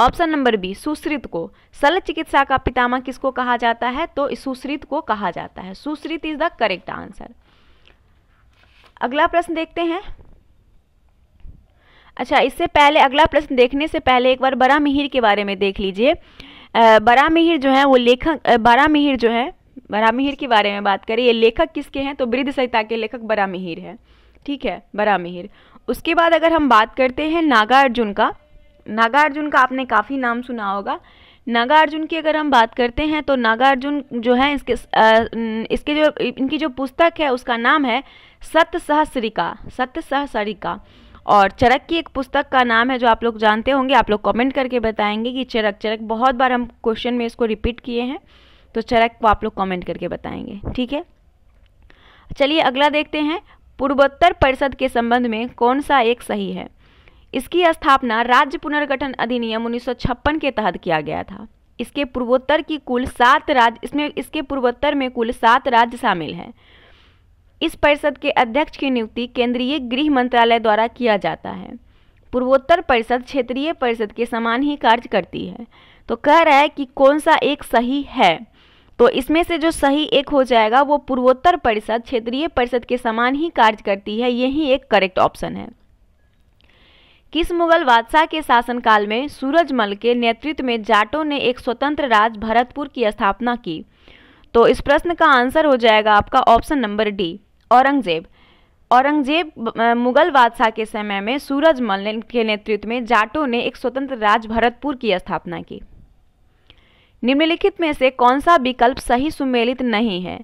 option number B Sushruta को सल चिकित्सा का पितामह किसको कहा जाता है तो सुश्रित को कहा जाता है Sushruta is the correct answer अगला प्रश्न देखते हैं अच्छा इससे पहले अगला प्रश्न देखने से पहले एक बार बरा मिहिर के बारे में देख लीजिए बरा मिहिर जो है वो लेखक बरा मिहिर जो है बरा मिहिर के बारे में बात करें ये लेखक किसके हैं तो वृद्ध संहिता के लेखक बरा मिहिर है ठीक है बरा मिहिर उसके बाद अगर हम बात करते हैं नागार्जुन का नागार्जुन का आपने काफ़ी नाम सुना होगा नागार्जुन की अगर हम बात करते हैं तो नागार्जुन जो है इसके आ, इसके जो इनकी जो पुस्तक है उसका नाम है सत्य सहसरिका सत्य सहसरिका और चरक की एक पुस्तक का नाम है जो आप लोग जानते होंगे आप लोग कमेंट करके बताएंगे कि चरक चरक बहुत बार हम क्वेश्चन में इसको रिपीट किए हैं तो चरक को आप लोग कमेंट करके बताएंगे ठीक है चलिए अगला देखते हैं पूर्वोत्तर परिषद के संबंध में कौन सा एक सही है इसकी स्थापना राज्य पुनर्गठन अधिनियम 1956 के तहत किया गया था इसके पूर्वोत्तर की कुल सात राज्य इसमें इसके पूर्वोत्तर में कुल सात राज्य शामिल हैं इस परिषद के अध्यक्ष की नियुक्ति केंद्रीय गृह मंत्रालय द्वारा किया जाता है पूर्वोत्तर परिषद क्षेत्रीय परिषद के समान ही कार्य करती है तो कह रहा है कि कौन सा एक सही है तो इसमें से जो सही एक हो जाएगा वो पूर्वोत्तर परिषद क्षेत्रीय परिषद के समान ही कार्य करती है यही एक करेक्ट ऑप्शन है किस मुगल बादशाह के शासनकाल में सूरजमल के नेतृत्व में जाटों ने एक स्वतंत्र राज भरतपुर की स्थापना की तो इस प्रश्न का आंसर हो जाएगा आपका option number D Aurangzeb Aurangzeb Mughal बादशाह के समय में सूरजमल के नेतृत्व में जाटों ने एक स्वतंत्र राज भरतपुर की स्थापना की निम्नलिखित में से कौन सा विकल्प सही सुमेलित नहीं है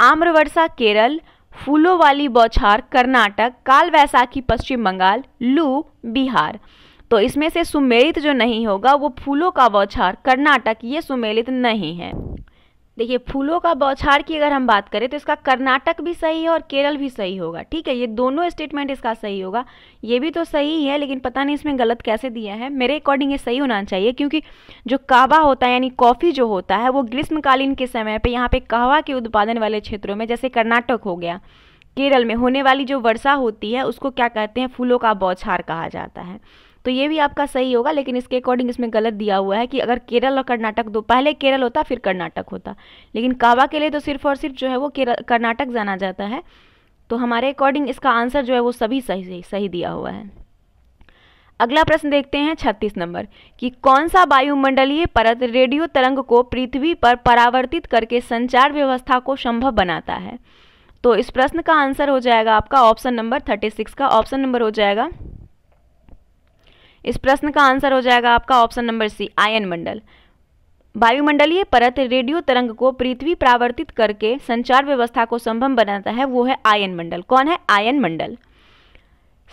आम्रवर्षा केरल फूलों वाली बौछार कर्नाटक काल वैसाखी पश्चिम बंगाल लू बिहार तो इसमें से सुमेलित जो नहीं होगा वो फूलों का बौछार कर्नाटक ये सुमेलित नहीं है देखिए फूलों का बौछार की अगर हम बात करें तो इसका कर्नाटक भी सही है और केरल भी सही होगा ठीक है ये दोनों स्टेटमेंट इसका सही होगा ये भी तो सही है लेकिन पता नहीं इसमें गलत कैसे दिया है मेरे अकॉर्डिंग ये सही होना चाहिए क्योंकि जो कावा होता है यानी कॉफ़ी जो होता है वो ग्रीष्मकालीन के समय पर यहाँ पे कहवा के उत्पादन वाले क्षेत्रों में जैसे कर्नाटक हो गया केरल में होने वाली जो वर्षा होती है उसको क्या कहते हैं फूलों का बौछार कहा जाता है तो ये भी आपका सही होगा लेकिन इसके अकॉर्डिंग इसमें गलत दिया हुआ है कि अगर केरल और कर्नाटक दो पहले केरल होता फिर कर्नाटक होता लेकिन कावा के लिए तो सिर्फ और सिर्फ जो है वो केरल कर्नाटक जाना जाता है तो हमारे अकॉर्डिंग इसका आंसर जो है वो सभी सही सही दिया हुआ है अगला प्रश्न देखते हैं 36 नंबर कि कौन सा वायुमंडलीय परत रेडियो तरंग को पृथ्वी पर परावर्तित करके संचार व्यवस्था को संभव बनाता है तो इस प्रश्न का आंसर हो जाएगा आपका ऑप्शन नंबर 36 का ऑप्शन नंबर हो जाएगा इस प्रश्न का आंसर हो जाएगा आपका ऑप्शन नंबर सी आयन मंडल वायुमंडलीय परत रेडियो तरंग को पृथ्वी प्रावर्तित करके संचार व्यवस्था को संभव बनाता है वो है आयन मंडल कौन है आयन मंडल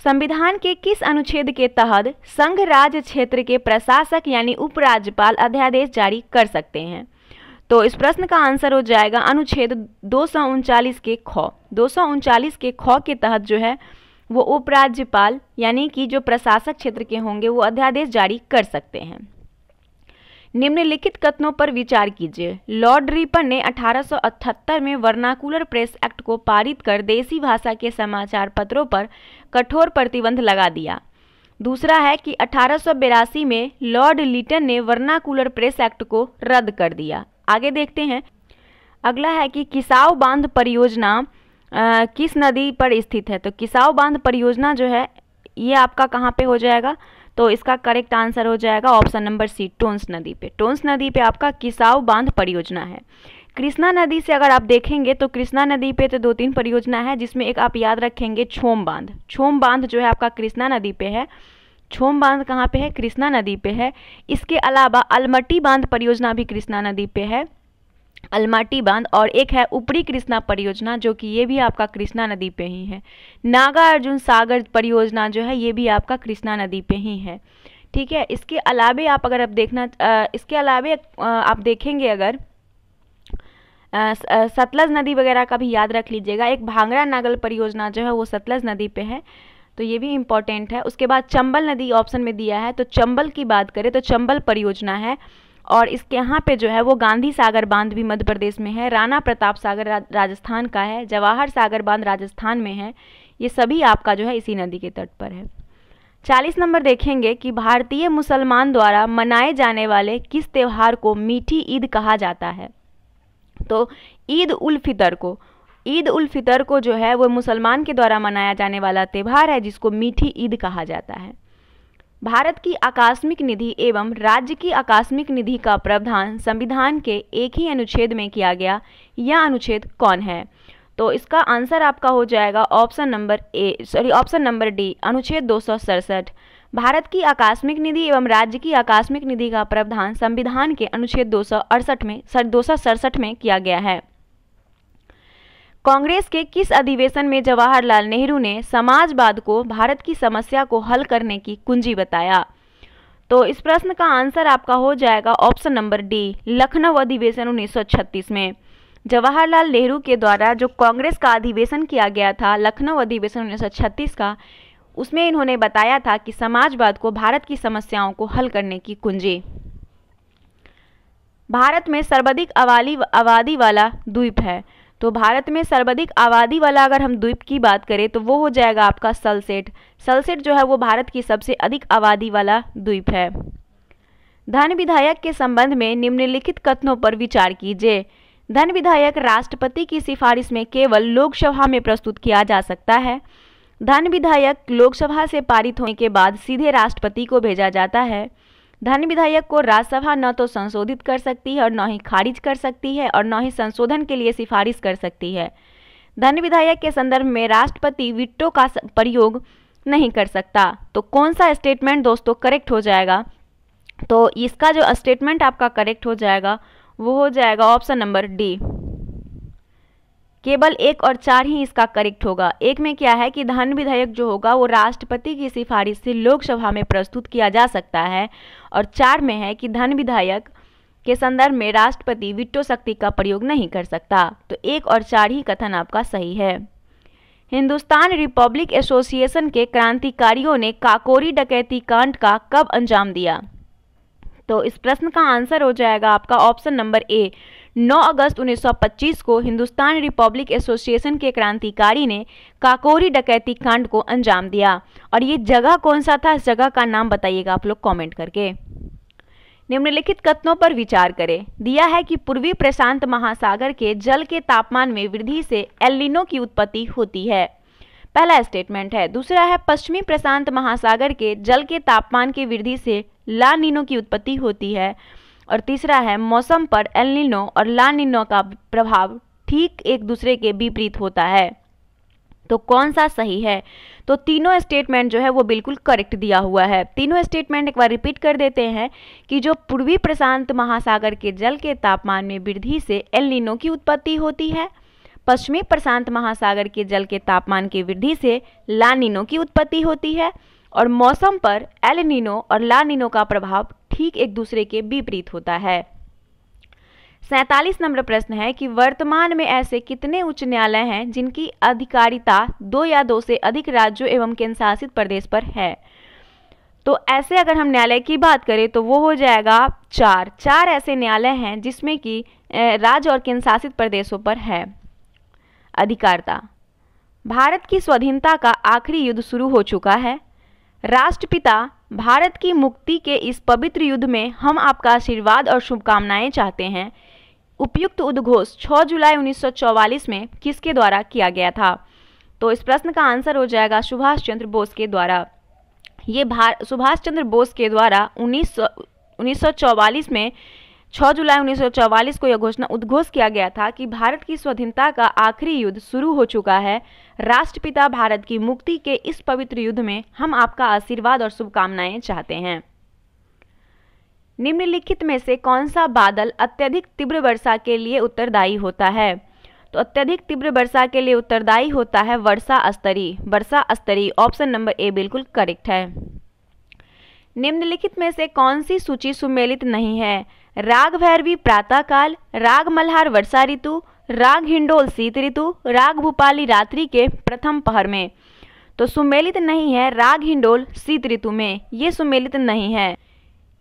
संविधान के किस अनुच्छेद के तहत संघ राज्य क्षेत्र के प्रशासक यानी उपराज्यपाल अध्यादेश जारी कर सकते हैं तो इस प्रश्न का आंसर हो जाएगा अनुच्छेद दो के ख दो के ख के तहत जो है वो उपराज्यपाल यानी कि जो प्रशासक क्षेत्र के होंगे वो अध्यादेश जारी कर सकते हैं निम्नलिखित कथनों पर विचार कीजिए लॉर्ड रिपन ने 1878 में वर्नाकुलर प्रेस एक्ट को पारित कर देसी भाषा के समाचार पत्रों पर कठोर प्रतिबंध लगा दिया दूसरा है कि अठारह में लॉर्ड लिटन ने वर्नाकुलर प्रेस एक्ट को रद्द कर दिया आगे देखते हैं अगला है कि किसाव बांध परियोजना आ, किस नदी पर स्थित है तो किसाऊ बांध परियोजना जो है ये आपका कहाँ पे हो जाएगा तो इसका करेक्ट आंसर हो जाएगा ऑप्शन नंबर सी टोंस नदी पे टोंस नदी पे आपका किसाऊ बांध परियोजना है कृष्णा नदी से अगर आप देखेंगे तो कृष्णा नदी पे तो दो तीन परियोजना है जिसमें एक आप याद रखेंगे छोम बांध छोम बांध जो है आपका कृष्णा नदी पे है छोम बांध कहाँ पे है कृष्णा नदी पे है इसके अलावा अलमटी बांध परियोजना भी कृष्णा नदी पे है अलमाटी बांध और एक है ऊपरी कृष्णा परियोजना जो कि ये भी आपका कृष्णा नदी पे ही है नागा अर्जुन सागर परियोजना जो है ये भी आपका कृष्णा नदी पे ही है ठीक है इसके अलावे आप अगर अब देखना इसके अलावे आप देखेंगे अगर सतलज नदी वगैरह का भी याद रख लीजिएगा एक भांगरा नागल परियोजना जो है वो सतलज नदी पे है तो ये भी इम्पॉर्टेंट है उसके बाद चंबल नदी ऑप्शन में दिया है तो चंबल की बात करें तो चंबल परियोजना है और इसके यहाँ पे जो है वो गांधी सागर बांध भी मध्य प्रदेश में है राणा प्रताप सागर राजस्थान का है जवाहर सागर बांध राजस्थान में है ये सभी आपका जो है इसी नदी के तट पर है चालीस नंबर देखेंगे कि भारतीय मुसलमान द्वारा मनाए जाने वाले किस त्यौहार को मीठी ईद कहा जाता है तो ईद उल फितर को ईद उल फितर को जो है वो मुसलमान के द्वारा मनाया जाने वाला त्यौहार है जिसको मीठी ईद कहा जाता है भारत की आकस्मिक निधि एवं राज्य की आकस्मिक निधि का प्रावधान संविधान के एक ही अनुच्छेद में किया गया यह अनुच्छेद कौन है तो इसका आंसर आपका हो जाएगा option number A sorry option number D अनुच्छेद दो भारत की आकस्मिक निधि एवं राज्य की आकस्मिक निधि का प्रावधान संविधान के अनुच्छेद दो में सर दो में किया गया है कांग्रेस के किस अधिवेशन में जवाहरलाल नेहरू ने समाजवाद को भारत की समस्या को हल करने की कुंजी बताया तो इस प्रश्न का आंसर आपका हो जाएगा ऑप्शन नंबर डी लखनऊ अधिवेशन 1936 में जवाहरलाल नेहरू के द्वारा जो कांग्रेस का अधिवेशन किया गया था लखनऊ अधिवेशन 1936 का उसमें इन्होंने बताया था कि समाजवाद को भारत की समस्याओं को हल करने की कुंजी भारत में सर्वाधिक आबादी आबादी वाला द्वीप है तो भारत में सर्वाधिक आबादी वाला अगर हम द्वीप की बात करें तो वो हो जाएगा आपका सलसेट सलसेट जो है वो भारत की सबसे अधिक आबादी वाला द्वीप है धन विधायक के संबंध में निम्नलिखित कथनों पर विचार कीजिए धन विधायक राष्ट्रपति की सिफारिश में केवल लोकसभा में प्रस्तुत किया जा सकता है धन विधायक लोकसभा से पारित होने के बाद सीधे राष्ट्रपति को भेजा जाता है धन विधेयक को राज्यसभा न तो संशोधित कर सकती है और न ही खारिज कर सकती है और न ही संशोधन के लिए सिफारिश कर सकती है धन विधेयक के संदर्भ में राष्ट्रपति विट्टो का प्रयोग नहीं कर सकता तो कौन सा स्टेटमेंट दोस्तों करेक्ट हो जाएगा तो इसका जो स्टेटमेंट आपका करेक्ट हो जाएगा वो हो जाएगा ऑप्शन नंबर डी केवल एक और चार ही इसका करेक्ट होगा एक में क्या है कि धन विधेयक जो होगा वो राष्ट्रपति की सिफारिश से लोकसभा में प्रस्तुत किया जा सकता है और चार में है कि धन विधेयक के संदर्भ में राष्ट्रपति विट्टो शक्ति का प्रयोग नहीं कर सकता तो एक और चार ही कथन आपका सही है हिंदुस्तान रिपब्लिक एसोसिएशन के क्रांतिकारियों ने काकोरी डकैती कांड का कब अंजाम दिया तो इस प्रश्न का आंसर हो जाएगा आपका ऑप्शन नंबर ए 9 अगस्त 1925 को हिंदुस्तान रिपब्लिक एसोसिएशन के क्रांतिकारी ने काकोरी डकैती कांड को अंजाम दिया और ये जगह कौन सा था इस जगह का नाम बताइएगा आप लोग कमेंट करके निम्नलिखित कथनों पर विचार करें दिया है कि पूर्वी प्रशांत महासागर के जल के तापमान में वृद्धि से एलिनो की उत्पत्ति होती है पहला स्टेटमेंट है दूसरा है पश्चिमी प्रशांत महासागर के जल के तापमान की वृद्धि से लानिनो की उत्पत्ति होती है और तीसरा है मौसम पर एलिनो और लानिनो का प्रभाव ठीक एक दूसरे के विपरीत होता है तो कौन सा सही है तो तीनों स्टेटमेंट जो है वो बिल्कुल करेक्ट दिया हुआ है तीनों स्टेटमेंट एक बार रिपीट कर देते हैं कि जो पूर्वी प्रशांत महासागर के जल के तापमान में वृद्धि से एलिनो की उत्पत्ति होती है पश्चिमी प्रशांत महासागर के जल के तापमान की वृद्धि से लानिनो की उत्पत्ति होती है और मौसम पर एल नीनो और ला नीनो का प्रभाव ठीक एक दूसरे के विपरीत होता है सैतालीस नंबर प्रश्न है कि वर्तमान में ऐसे कितने उच्च न्यायालय हैं जिनकी अधिकारिता दो या दो से अधिक राज्यों एवं केंद्रशासित प्रदेश पर है तो ऐसे अगर हम न्यायालय की बात करें तो वो हो जाएगा चार चार ऐसे न्यायालय हैं जिसमें कि राज्य और केंद्र शासित प्रदेशों पर है अधिकारता भारत की स्वाधीनता का आखिरी युद्ध शुरू हो चुका है राष्ट्रपिता भारत की मुक्ति के इस पवित्र युद्ध में हम आपका आशीर्वाद और शुभकामनाएं चाहते हैं उपयुक्त उद्घोष 6 जुलाई 1944 में किसके द्वारा किया गया था तो इस प्रश्न का आंसर हो जाएगा सुभाष चंद्र बोस के द्वारा ये भार सुभाष चंद्र बोस के द्वारा उन्नीस 1944 में 6 जुलाई 1944 को यह घोषणा उद्घोष किया गया था कि भारत की स्वाधीनता का आखिरी युद्ध शुरू हो चुका है राष्ट्रपिता भारत की मुक्ति के इस पवित्र युद्ध में हम आपका आशीर्वाद और शुभकामनाएं चाहते हैं निम्नलिखित में से कौन सा बादल अत्यधिक तीव्र वर्षा के लिए उत्तरदायी होता है तो अत्यधिक तीव्र वर्षा के लिए उत्तरदायी होता है वर्षा स्तरी वर्षा स्तरी ऑप्शन नंबर ए बिल्कुल करेक्ट है निम्नलिखित में से कौन सी सूची सुमेलित नहीं है राग भैरवी प्रातःकाल राग मल्हार वर्षा ऋतु राग हिंडोल शीत ऋतु राग भूपाली रात्रि के प्रथम पहर में तो सुमेलित नहीं है राग हिंडोल शीत ऋतु में ये सुमेलित नहीं है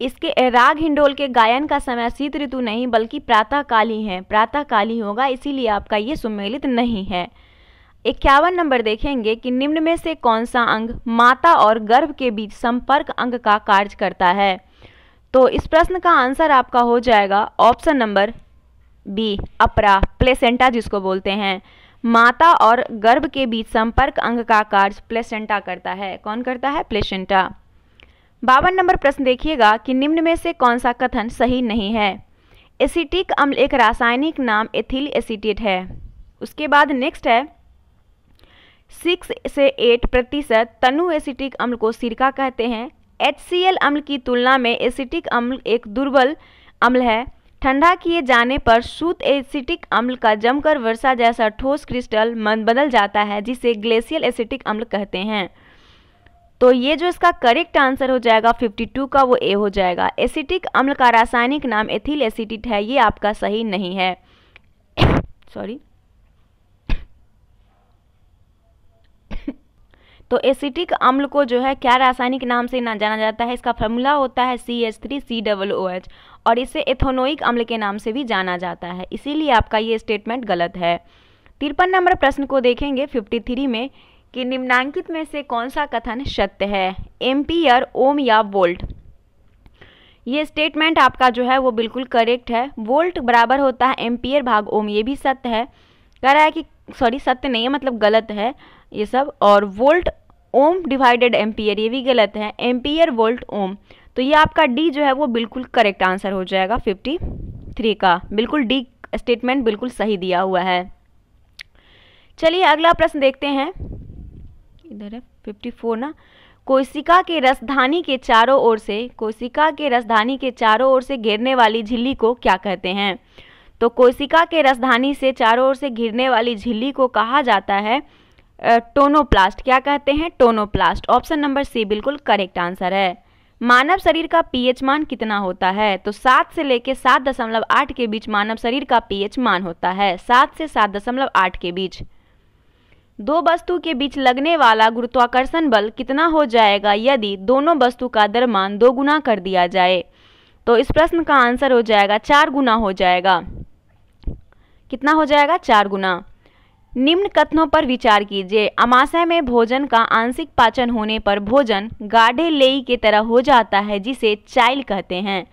इसके राग हिंडोल के गायन का समय शीत ऋतु नहीं बल्कि प्रातःकाल ही है प्रातःकाल ही होगा इसीलिए आपका ये सुमेलित नहीं है इक्यावन नंबर देखेंगे कि निम्न में से कौन सा अंग माता और गर्भ के बीच संपर्क अंग का कार्य करता है तो इस प्रश्न का आंसर आपका हो जाएगा ऑप्शन नंबर बी अपरा प्लेसेंटा जिसको बोलते हैं माता और गर्भ के बीच संपर्क अंग का कार्य प्लेसेंटा करता है कौन करता है प्लेसेंटा बावन नंबर प्रश्न देखिएगा कि निम्न में से कौन सा कथन सही नहीं है एसिटिक अम्ल एक रासायनिक नाम एथिल एसिटेट है उसके बाद नेक्स्ट है सिक्स से एट प्रतिशत तनु एसिटिक अम्ल को सिरका कहते हैं HCl अम्ल की तुलना में एसिटिक अम्ल एक दुर्बल अम्ल है ठंडा किए जाने पर शुद्ध एसिटिक अम्ल का जमकर वर्षा जैसा ठोस क्रिस्टल मन बदल जाता है जिसे ग्लेशियल एसिटिक अम्ल कहते हैं तो ये जो इसका करेक्ट आंसर हो जाएगा 52 का वो ए हो जाएगा एसिटिक अम्ल का रासायनिक नाम एथिल एसिटिट है ये आपका सही नहीं है सॉरी तो एसिटिक अम्ल को जो है क्या रासायनिक नाम से ना जाना जाता है इसका फॉर्मूला होता है C H three C double O H और इसे एथोनोइक अम्ल के नाम से भी जाना जाता है इसीलिए आपका ये स्टेटमेंट गलत है तिरपन नंबर प्रश्न को देखेंगे फिफ्टी थ्री में कि निम्नांकित में से कौन सा कथन सत्य है एम्पियर ओम या वोल्ट ये स्टेटमेंट आपका जो है वो बिल्कुल करेक्ट है वोल्ट बराबर होता है एम्पियर भाग ओम ये भी सत्य है कह रहा है कि सॉरी सत्य नहीं है मतलब गलत है ये सब और वोल्ट ओम डिवाइडेड एम्पियर ये भी गलत है एम्पियर वोल्ट ओम तो ये आपका डी जो है वो बिल्कुल करेक्ट आंसर हो जाएगा फिफ्टी थ्री का बिल्कुल डी स्टेटमेंट बिल्कुल सही दिया हुआ है चलिए अगला प्रश्न देखते हैं इधर है फिफ्टी फोर ना कोशिका के रसधानी के चारों ओर से कोशिका के रसधानी के चारों ओर से घेरने वाली झिल्ली को क्या कहते हैं तो कोशिका के रसधानी से चारों ओर से घिरने वाली झिल्ली को कहा जाता है टोनोप्लास्ट क्या कहते हैं टोनोप्लास्ट ऑप्शन नंबर सी बिल्कुल करेक्ट आंसर है मानव शरीर का पीएच मान कितना होता है तो सात से लेकर सात दशमलव आठ के बीच मानव शरीर का पीएच मान होता है सात से सात दशमलव आठ के बीच दो वस्तु के बीच लगने वाला गुरुत्वाकर्षण बल कितना हो जाएगा यदि दोनों वस्तु का दरमान दो गुना कर दिया जाए तो इस प्रश्न का आंसर हो जाएगा चार गुना हो जाएगा कितना हो जाएगा चार गुना निम्न कथनों पर विचार कीजिए अमाशय में भोजन का आंशिक पाचन होने पर भोजन गाढ़े लेई के तरह हो जाता है जिसे चाइल कहते हैं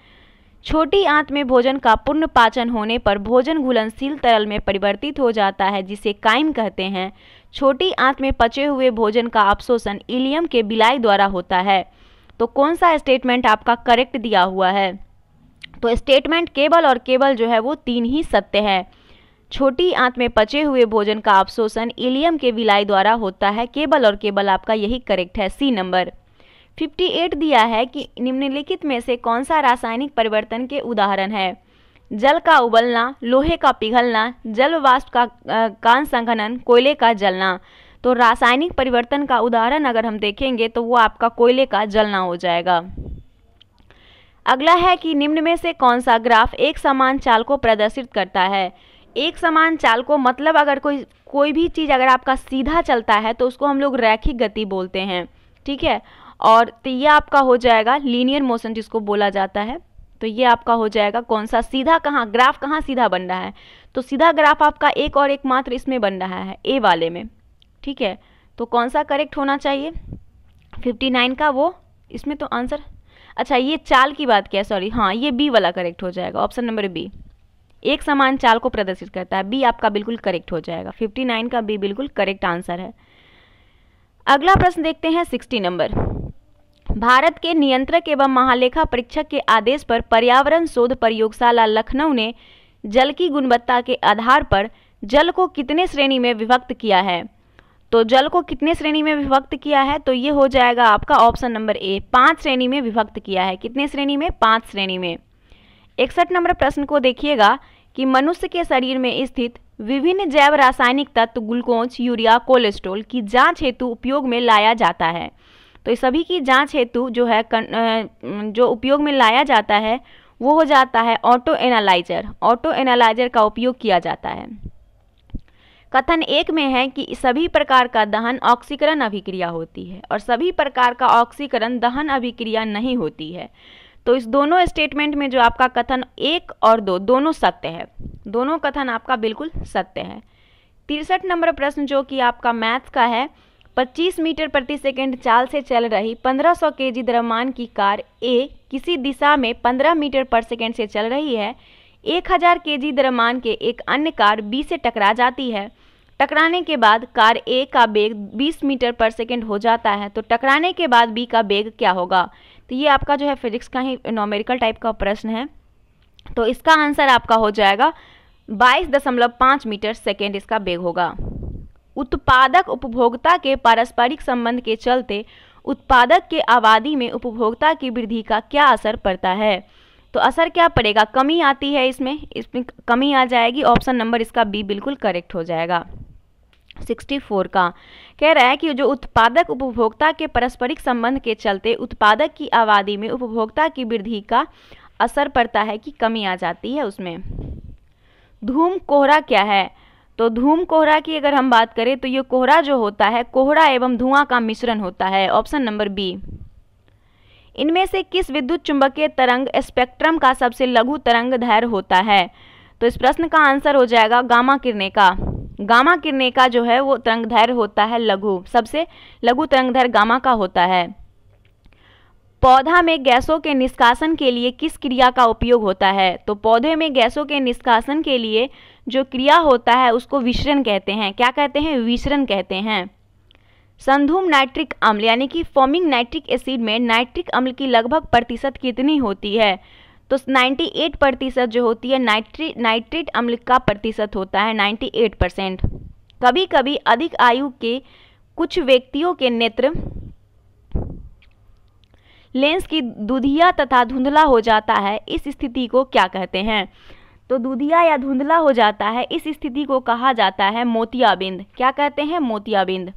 छोटी आंत में भोजन का पूर्ण पाचन होने पर भोजन घुलनशील तरल में परिवर्तित हो जाता है जिसे काइम कहते हैं छोटी आंत में पचे हुए भोजन का अवशोषण इलियम के बिलाई द्वारा होता है तो कौन सा स्टेटमेंट आपका करेक्ट दिया हुआ है तो स्टेटमेंट केवल और केवल जो है वो तीन ही सत्य है छोटी आंत में पचे हुए भोजन का अवशोषण इलियम के विलाई द्वारा होता है केवल और केवल आपका यही करेक्ट है सी नंबर 58 दिया है कि निम्नलिखित में से कौन सा रासायनिक परिवर्तन के उदाहरण है जल का उबलना लोहे का पिघलना जल वाष्प का कान संघनन कोयले का जलना तो रासायनिक परिवर्तन का उदाहरण अगर हम देखेंगे तो वो आपका कोयले का जलना हो जाएगा अगला है कि निम्न में से कौन सा ग्राफ एक समान चाल को प्रदर्शित करता है एक समान चाल को मतलब अगर कोई कोई भी चीज़ अगर आपका सीधा चलता है तो उसको हम लोग रैखिक गति बोलते हैं ठीक है और तो ये आपका हो जाएगा लीनियर मोशन जिसको बोला जाता है तो ये आपका हो जाएगा कौन सा सीधा कहाँ ग्राफ कहाँ सीधा बन रहा है तो सीधा ग्राफ आपका एक और एकमात्र इसमें बन रहा है ए वाले में ठीक है तो कौन सा करेक्ट होना चाहिए 59 का वो इसमें तो आंसर अच्छा ये चाल की बात क्या है सॉरी हाँ ये बी वाला करेक्ट हो जाएगा ऑप्शन नंबर बी एक समान चाल को प्रदर्शित करता है बी आपका बिल्कुल करेक्ट हो जाएगा 59 का बी बिल्कुल करेक्ट आंसर है अगला प्रश्न देखते हैं 60 नंबर भारत के नियंत्रक एवं महालेखा परीक्षक के आदेश पर पर्यावरण शोध प्रयोगशाला लखनऊ ने जल की गुणवत्ता के आधार पर जल को कितने श्रेणी में विभक्त किया है तो जल को कितने श्रेणी में विभक्त किया है तो ये हो जाएगा आपका ऑप्शन नंबर ए पांच श्रेणी में विभक्त किया है कितने श्रेणी में पांच श्रेणी में इकसठ नंबर प्रश्न को देखिएगा कि मनुष्य के शरीर में स्थित विभिन्न जैव रासायनिक तत्व ग्लूकोज यूरिया कोलेस्ट्रोल की जांच हेतु उपयोग में लाया जाता है तो सभी की जांच हेतु जो है जो उपयोग में लाया जाता है वो हो जाता है ऑटो एनालाइजर ऑटो एनालाइजर का उपयोग किया जाता है कथन एक में है कि सभी प्रकार का दहन ऑक्सीकरण अभिक्रिया होती है और सभी प्रकार का ऑक्सीकरण दहन अभिक्रिया नहीं होती है तो इस दोनों स्टेटमेंट में जो आपका कथन एक और दो दोनों सत्य है दोनों कथन आपका बिल्कुल सत्य है तिरसठ नंबर प्रश्न जो कि आपका मैथ्स का है 25 मीटर प्रति सेकंड चाल से चल रही 1500 सौ के जी द्रव्यमान की कार ए किसी दिशा में 15 मीटर पर सेकंड से चल रही है 1000 हज़ार के जी द्रव्यमान के एक अन्य कार बी से टकरा जाती है टकराने के बाद कार ए का बेग 20 मीटर पर सेकंड हो जाता है तो टकराने के बाद बी का बेग क्या होगा तो ये आपका जो है फिजिक्स का ही नॉमेरिकल टाइप का प्रश्न है तो इसका आंसर आपका हो जाएगा बाईस दशमलव पाँच मीटर सेकेंड इसका बेग होगा उत्पादक उपभोक्ता के पारस्परिक संबंध के चलते उत्पादक के आबादी में उपभोक्ता की वृद्धि का क्या असर पड़ता है तो असर क्या पड़ेगा कमी आती है इसमें इसमें कमी आ जाएगी ऑप्शन नंबर इसका बी बिल्कुल करेक्ट हो जाएगा 64 का कह रहा है कि जो उत्पादक उपभोक्ता के पारस्परिक संबंध के चलते उत्पादक की आबादी में उपभोक्ता की वृद्धि का असर पड़ता है कि कमी आ जाती है उसमें धूम कोहरा क्या है तो धूम कोहरा की अगर हम बात करें तो ये कोहरा जो होता है कोहरा एवं धुआं का मिश्रण होता है ऑप्शन नंबर बी इनमें से किस विद्युत चुंबकीय तरंग स्पेक्ट्रम का सबसे लघु तरंग धैर्य होता है तो इस प्रश्न का आंसर हो जाएगा गामा किरने का गामा किरने का जो है वो तरंग होता है लघु सबसे लघु तरंग गामा का होता है पौधा में गैसों के निष्कासन के लिए किस क्रिया का उपयोग होता है तो पौधे में गैसों के निष्कासन के लिए जो क्रिया होता है उसको विसरण कहते हैं क्या कहते हैं विसरण कहते हैं संधूम नाइट्रिक अम्ल यानी कि फॉर्मिंग नाइट्रिक एसिड में नाइट्रिक अम्ल की लगभग प्रतिशत कितनी होती है तो 98 प्रतिशत जो होती है नाइट्रेट नाइट्रेट अम्ल का प्रतिशत होता है 98 परसेंट कभी कभी अधिक आयु के कुछ व्यक्तियों के नेत्र लेंस की दुधिया तथा धुंधला हो जाता है इस स्थिति को क्या कहते हैं तो दुधिया या धुंधला हो जाता है इस स्थिति को कहा जाता है मोतियाबिंद क्या कहते हैं मोतियाबिंद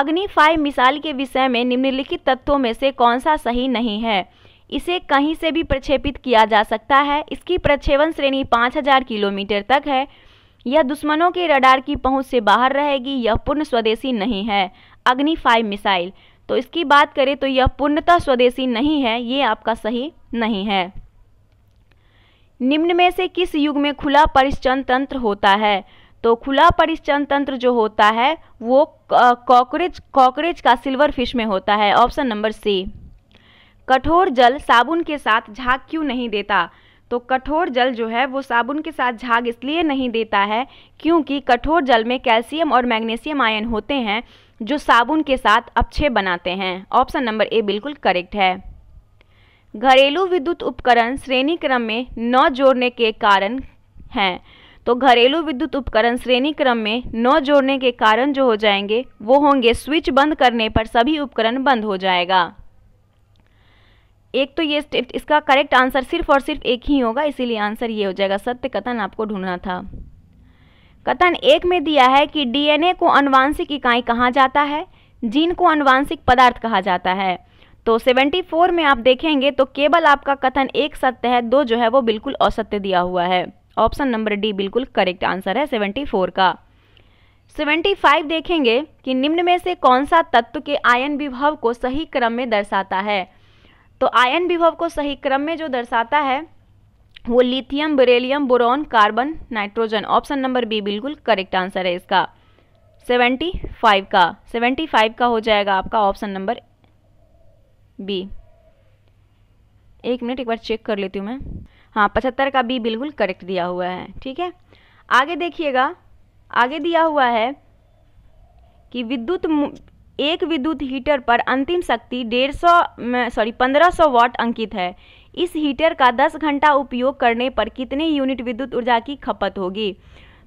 अग्नि फाइव मिसाल के विषय में निम्नलिखित तत्वों में से कौन सा सही नहीं है इसे कहीं से भी प्रक्षेपित किया जा सकता है इसकी प्रक्षेपण श्रेणी 5000 किलोमीटर तक है यह दुश्मनों के रडार की पहुंच से बाहर रहेगी यह पूर्ण स्वदेशी नहीं है अग्नि फाइव मिसाइल तो इसकी बात करें तो यह पूर्णतः स्वदेशी नहीं है ये आपका सही नहीं है निम्न में से किस युग में खुला परिश्चन तंत्र होता है तो खुला परिश्चन तंत्र जो होता है वो कॉकरेज कॉकरेज का सिल्वर फिश में होता है ऑप्शन नंबर सी कठोर जल साबुन के साथ झाग क्यों नहीं देता तो कठोर जल जो है वो साबुन के साथ झाग इसलिए नहीं देता है क्योंकि कठोर जल में कैल्शियम और मैग्नीशियम आयन होते हैं जो साबुन के साथ अच्छे बनाते हैं ऑप्शन नंबर ए बिल्कुल करेक्ट है घरेलू विद्युत उपकरण श्रेणी क्रम में न जोड़ने के कारण हैं तो घरेलू विद्युत उपकरण श्रेणी क्रम में न जोड़ने के कारण जो हो जाएंगे वो होंगे स्विच बंद करने पर सभी उपकरण बंद हो जाएगा एक तो ये स्टेट इसका करेक्ट आंसर सिर्फ और सिर्फ एक ही होगा इसीलिए आंसर ये हो जाएगा सत्य कथन आपको ढूंढना था कथन एक में दिया है कि डीएनए को अनुवांशिक इकाई कहा जाता है जीन को अनुवांशिक पदार्थ कहा जाता है तो 74 में आप देखेंगे तो केवल आपका कथन एक सत्य है दो जो है वो बिल्कुल असत्य दिया हुआ है ऑप्शन नंबर डी बिल्कुल करेक्ट आंसर है 74 का 75 देखेंगे कि निम्न में से कौन सा तत्व के आयन विभव को सही क्रम में दर्शाता है तो आयन विभव को सही क्रम में जो दर्शाता है वो lithium beryllium boron carbon nitrogen option number B बिल्कुल करेक्ट आंसर है इसका 75 का 75 का हो जाएगा आपका ऑप्शन नंबर बी एक मिनट एक बार चेक कर लेती हूँ मैं हाँ पचहत्तर का बी बिल्कुल करेक्ट दिया हुआ है ठीक है आगे देखिएगा आगे दिया हुआ है कि विद्युत एक विद्युत हीटर पर अंतिम शक्ति डेढ़ सौ सॉरी पंद्रह सौ वाट अंकित है इस हीटर का 10 घंटा उपयोग करने पर कितने यूनिट विद्युत ऊर्जा की खपत होगी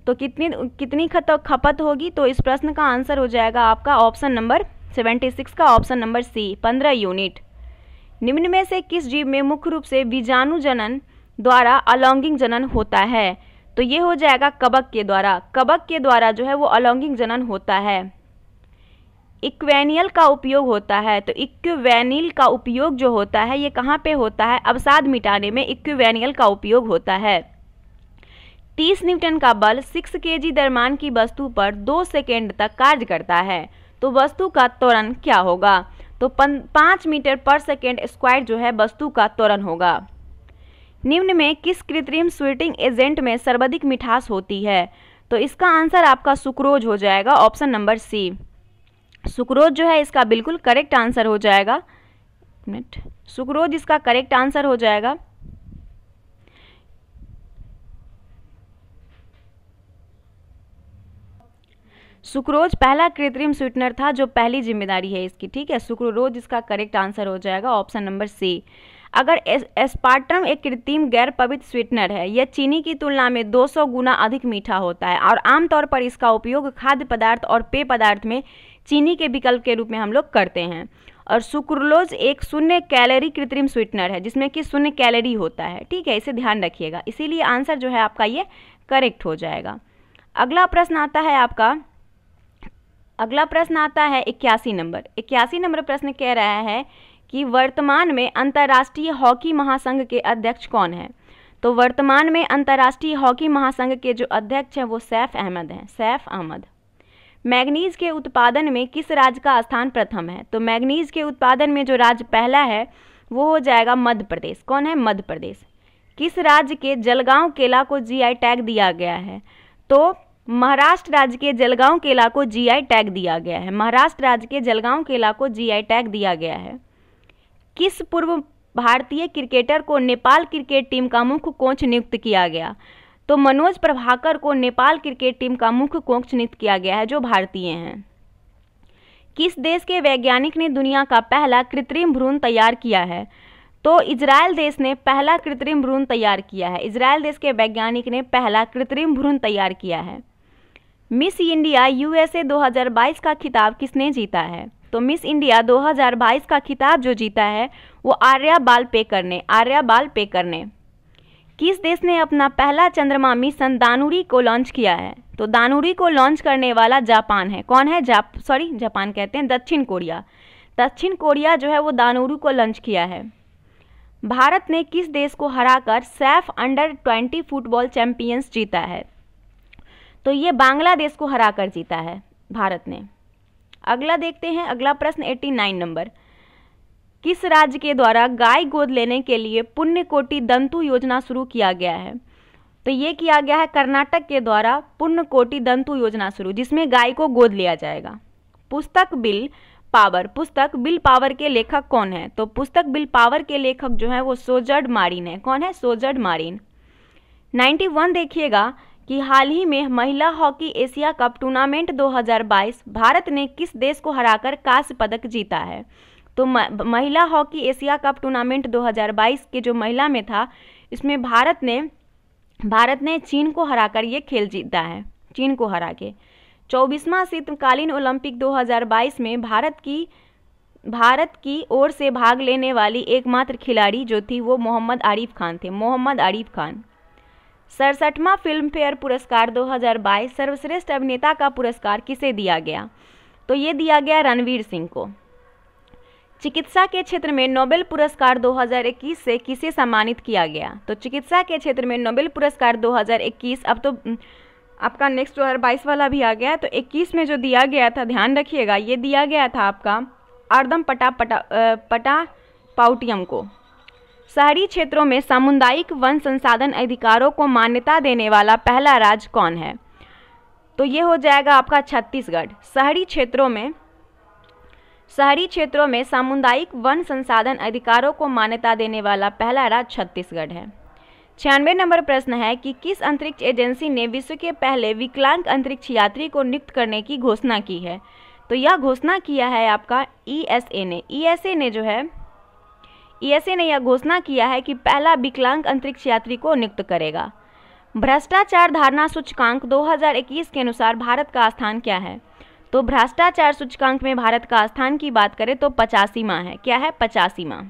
तो कितनी कितनी खपत होगी तो इस प्रश्न का आंसर हो जाएगा आपका ऑप्शन नंबर 76 का ऑप्शन नंबर सी 15 यूनिट निम्न में से किस जीव में मुख्य रूप से बीजाणु जनन द्वारा अलौंगिक जनन होता है तो ये हो जाएगा कबक के द्वारा कबक के द्वारा जो है वो अलौंगिक जनन होता है इक्वेनियल का उपयोग होता है तो इक्वेनिल का उपयोग जो होता है ये कहाँ पे होता है अवसाद मिटाने में इक्वेनियल का उपयोग होता है 30 न्यूटन का बल 6 जी दरमान की वस्तु पर 2 सेकेंड तक कार्य करता है तो वस्तु का त्वरण क्या होगा तो पाँच मीटर पर सेकेंड स्क्वायर जो है वस्तु का त्वरण होगा निम्न में किस कृत्रिम स्वीटिंग एजेंट में सर्वाधिक मिठास होती है तो इसका आंसर आपका सुक्रोज हो जाएगा ऑप्शन नंबर सी सुक्रोज जो है इसका बिल्कुल करेक्ट आंसर हो जाएगा मिनट सुक्रोज इसका करेक्ट आंसर हो जाएगा सुक्रोज पहला कृत्रिम स्वीटनर था जो पहली जिम्मेदारी है इसकी ठीक है सुक्रोज इसका करेक्ट आंसर हो जाएगा ऑप्शन नंबर सी अगर एस्पार्टम एक कृत्रिम गैर पवित्र स्वीटनर है यह चीनी की तुलना में 200 गुना अधिक मीठा होता है और आमतौर पर इसका उपयोग खाद्य पदार्थ और पेय पदार्थ में चीनी के विकल्प के रूप में हम लोग करते हैं और सुक्रोलोज एक शून्य कैलोरी कृत्रिम स्वीटनर है जिसमें कि शून्य कैलोरी होता है ठीक है इसे ध्यान रखिएगा इसीलिए आंसर जो है आपका ये करेक्ट हो जाएगा अगला प्रश्न आता है आपका अगला प्रश्न आता है इक्यासी नंबर इक्यासी नंबर प्रश्न कह रहा है कि वर्तमान में अंतर्राष्ट्रीय हॉकी महासंघ के अध्यक्ष कौन हैं तो वर्तमान में अंतर्राष्ट्रीय हॉकी महासंघ के जो अध्यक्ष हैं वो सैफ अहमद हैं सैफ अहमद मैग्नीज के उत्पादन में किस राज्य का स्थान प्रथम है तो मैग्नीज के उत्पादन में जो राज्य पहला है वो हो जाएगा मध्य प्रदेश कौन है मध्य प्रदेश किस राज्य के जलगांव केला को जीआई टैग दिया गया है तो महाराष्ट्र राज्य के जलगांव केला को जीआई टैग दिया गया है महाराष्ट्र राज्य के जलगांव केला को जीआई टैग दिया गया है किस पूर्व भारतीय क्रिकेटर को नेपाल क्रिकेट टीम का मुख्य कोच नियुक्त किया गया तो मनोज प्रभाकर को नेपाल क्रिकेट टीम का मुख्य कोच नियुक्त किया गया है जो भारतीय हैं किस देश के वैज्ञानिक ने दुनिया का पहला कृत्रिम भ्रूण तैयार किया है तो इजराइल देश ने पहला कृत्रिम भ्रूण तैयार किया है इजराइल देश के वैज्ञानिक ने पहला कृत्रिम भ्रूण तैयार किया है मिस इंडिया यूएसए 2022 का खिताब किसने जीता है तो मिस इंडिया 2022 का खिताब जो जीता है वो आर्या बाल पेकर ने आर्या बाल पेकर ने किस देश ने अपना पहला चंद्रमा मिशन दानूरी को लॉन्च किया है तो दानूरी को लॉन्च करने वाला जापान है कौन है जाप सॉरी जापान कहते हैं दक्षिण कोरिया दक्षिण कोरिया जो है वो दानूरू को लॉन्च किया है भारत ने किस देश को हराकर SAFF under twenty football champions जीता है तो ये बांग्लादेश को हराकर जीता है भारत ने अगला देखते हैं अगला प्रश्न 89 नंबर किस राज्य के द्वारा गाय गोद लेने के लिए पुण्य कोटि दंतु योजना शुरू किया गया है तो ये किया गया है कर्नाटक के द्वारा पुण्य कोटि दंतु योजना शुरू जिसमें गाय को गोद लिया जाएगा पुस्तक बिल पावर पुस्तक बिल पावर के लेखक कौन है तो पुस्तक बिल पावर के लेखक जो है वो सोजर्ड मारिन है कौन है सोजर्ड मारिन 91 देखिएगा कि हाल ही में महिला hockey Asia cup tournament 2022 Bharat ने किस देश को हराकर कांस्य पदक जीता है तो महिला हॉकी एशिया कप टूर्नामेंट 2022 के जो महिला में था इसमें भारत ने भारत ने चीन को हराकर ये खेल जीता है चीन को हरा के चौबीसवां शीतकालीन ओलंपिक 2022 में भारत की भारत की ओर से भाग लेने वाली एकमात्र खिलाड़ी जो थी वो मोहम्मद आरिफ खान थे मोहम्मद आरिफ खान सड़सठवां फिल्म फेयर पुरस्कार 2022 सर्वश्रेष्ठ अभिनेता का पुरस्कार किसे दिया गया तो ये दिया गया रणवीर सिंह को चिकित्सा के क्षेत्र में नोबेल पुरस्कार 2021 से किसे सम्मानित किया गया तो चिकित्सा के क्षेत्र में नोबेल पुरस्कार 2021 अब तो आपका नेक्स्ट दो हज़ार बाईस वाला भी आ गया तो इक्कीस में जो दिया गया था ध्यान रखिएगा ये दिया गया था आपका अर्दम पटा पटा पटा पाउटियम को शहरी क्षेत्रों में सामुदायिक वन संसाधन अधिकारों को मान्यता देने वाला पहला राज्य कौन है तो ये हो जाएगा आपका छत्तीसगढ़ शहरी क्षेत्रों में शहरी क्षेत्रों में सामुदायिक वन संसाधन अधिकारों को मान्यता देने वाला पहला राज्य छत्तीसगढ़ है छियानवे नंबर प्रश्न है कि किस अंतरिक्ष एजेंसी ने विश्व के पहले विकलांग अंतरिक्ष यात्री को नियुक्त करने की घोषणा की है तो यह घोषणा किया है आपका ई e ने ई e ने जो है ईएसए ने यह घोषणा किया है कि पहला विकलांग अंतरिक्ष यात्री को नियुक्त करेगा भ्रष्टाचार धारणा सूचकांक 2021 के अनुसार भारत का स्थान क्या है तो भ्रष्टाचार सूचकांक में भारत का स्थान की बात करें तो पचासी माह है क्या है पचासी माह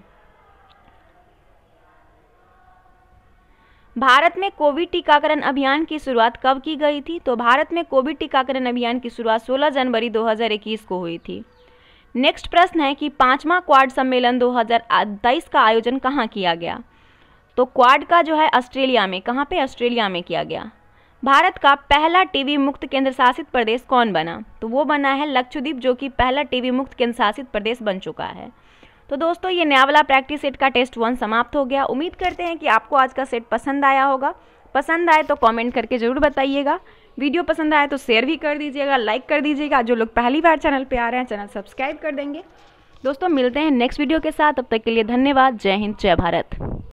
भारत में कोविड टीकाकरण अभियान की शुरुआत कब की गई थी तो भारत में कोविड टीकाकरण अभियान की शुरुआत 16 जनवरी 2021 को हुई थी नेक्स्ट प्रश्न है कि पांचवा क्वाड सम्मेलन 2023 का आयोजन कहाँ किया गया तो क्वाड का जो है ऑस्ट्रेलिया में कहाँ पे ऑस्ट्रेलिया में किया गया भारत का पहला टीवी मुक्त केंद्र शासित प्रदेश कौन बना तो वो बना है लक्षद्वीप जो कि पहला टीवी मुक्त केंद्र शासित प्रदेश बन चुका है तो दोस्तों ये न्यावला प्रैक्टिस सेट का टेस्ट वन समाप्त हो गया उम्मीद करते हैं कि आपको आज का सेट पसंद आया होगा पसंद आए तो कमेंट करके ज़रूर बताइएगा वीडियो पसंद आए तो शेयर भी कर दीजिएगा लाइक कर दीजिएगा जो लोग पहली बार चैनल पर आ रहे हैं चैनल सब्सक्राइब कर देंगे दोस्तों मिलते हैं नेक्स्ट वीडियो के साथ अब तक के लिए धन्यवाद जय हिंद जय भारत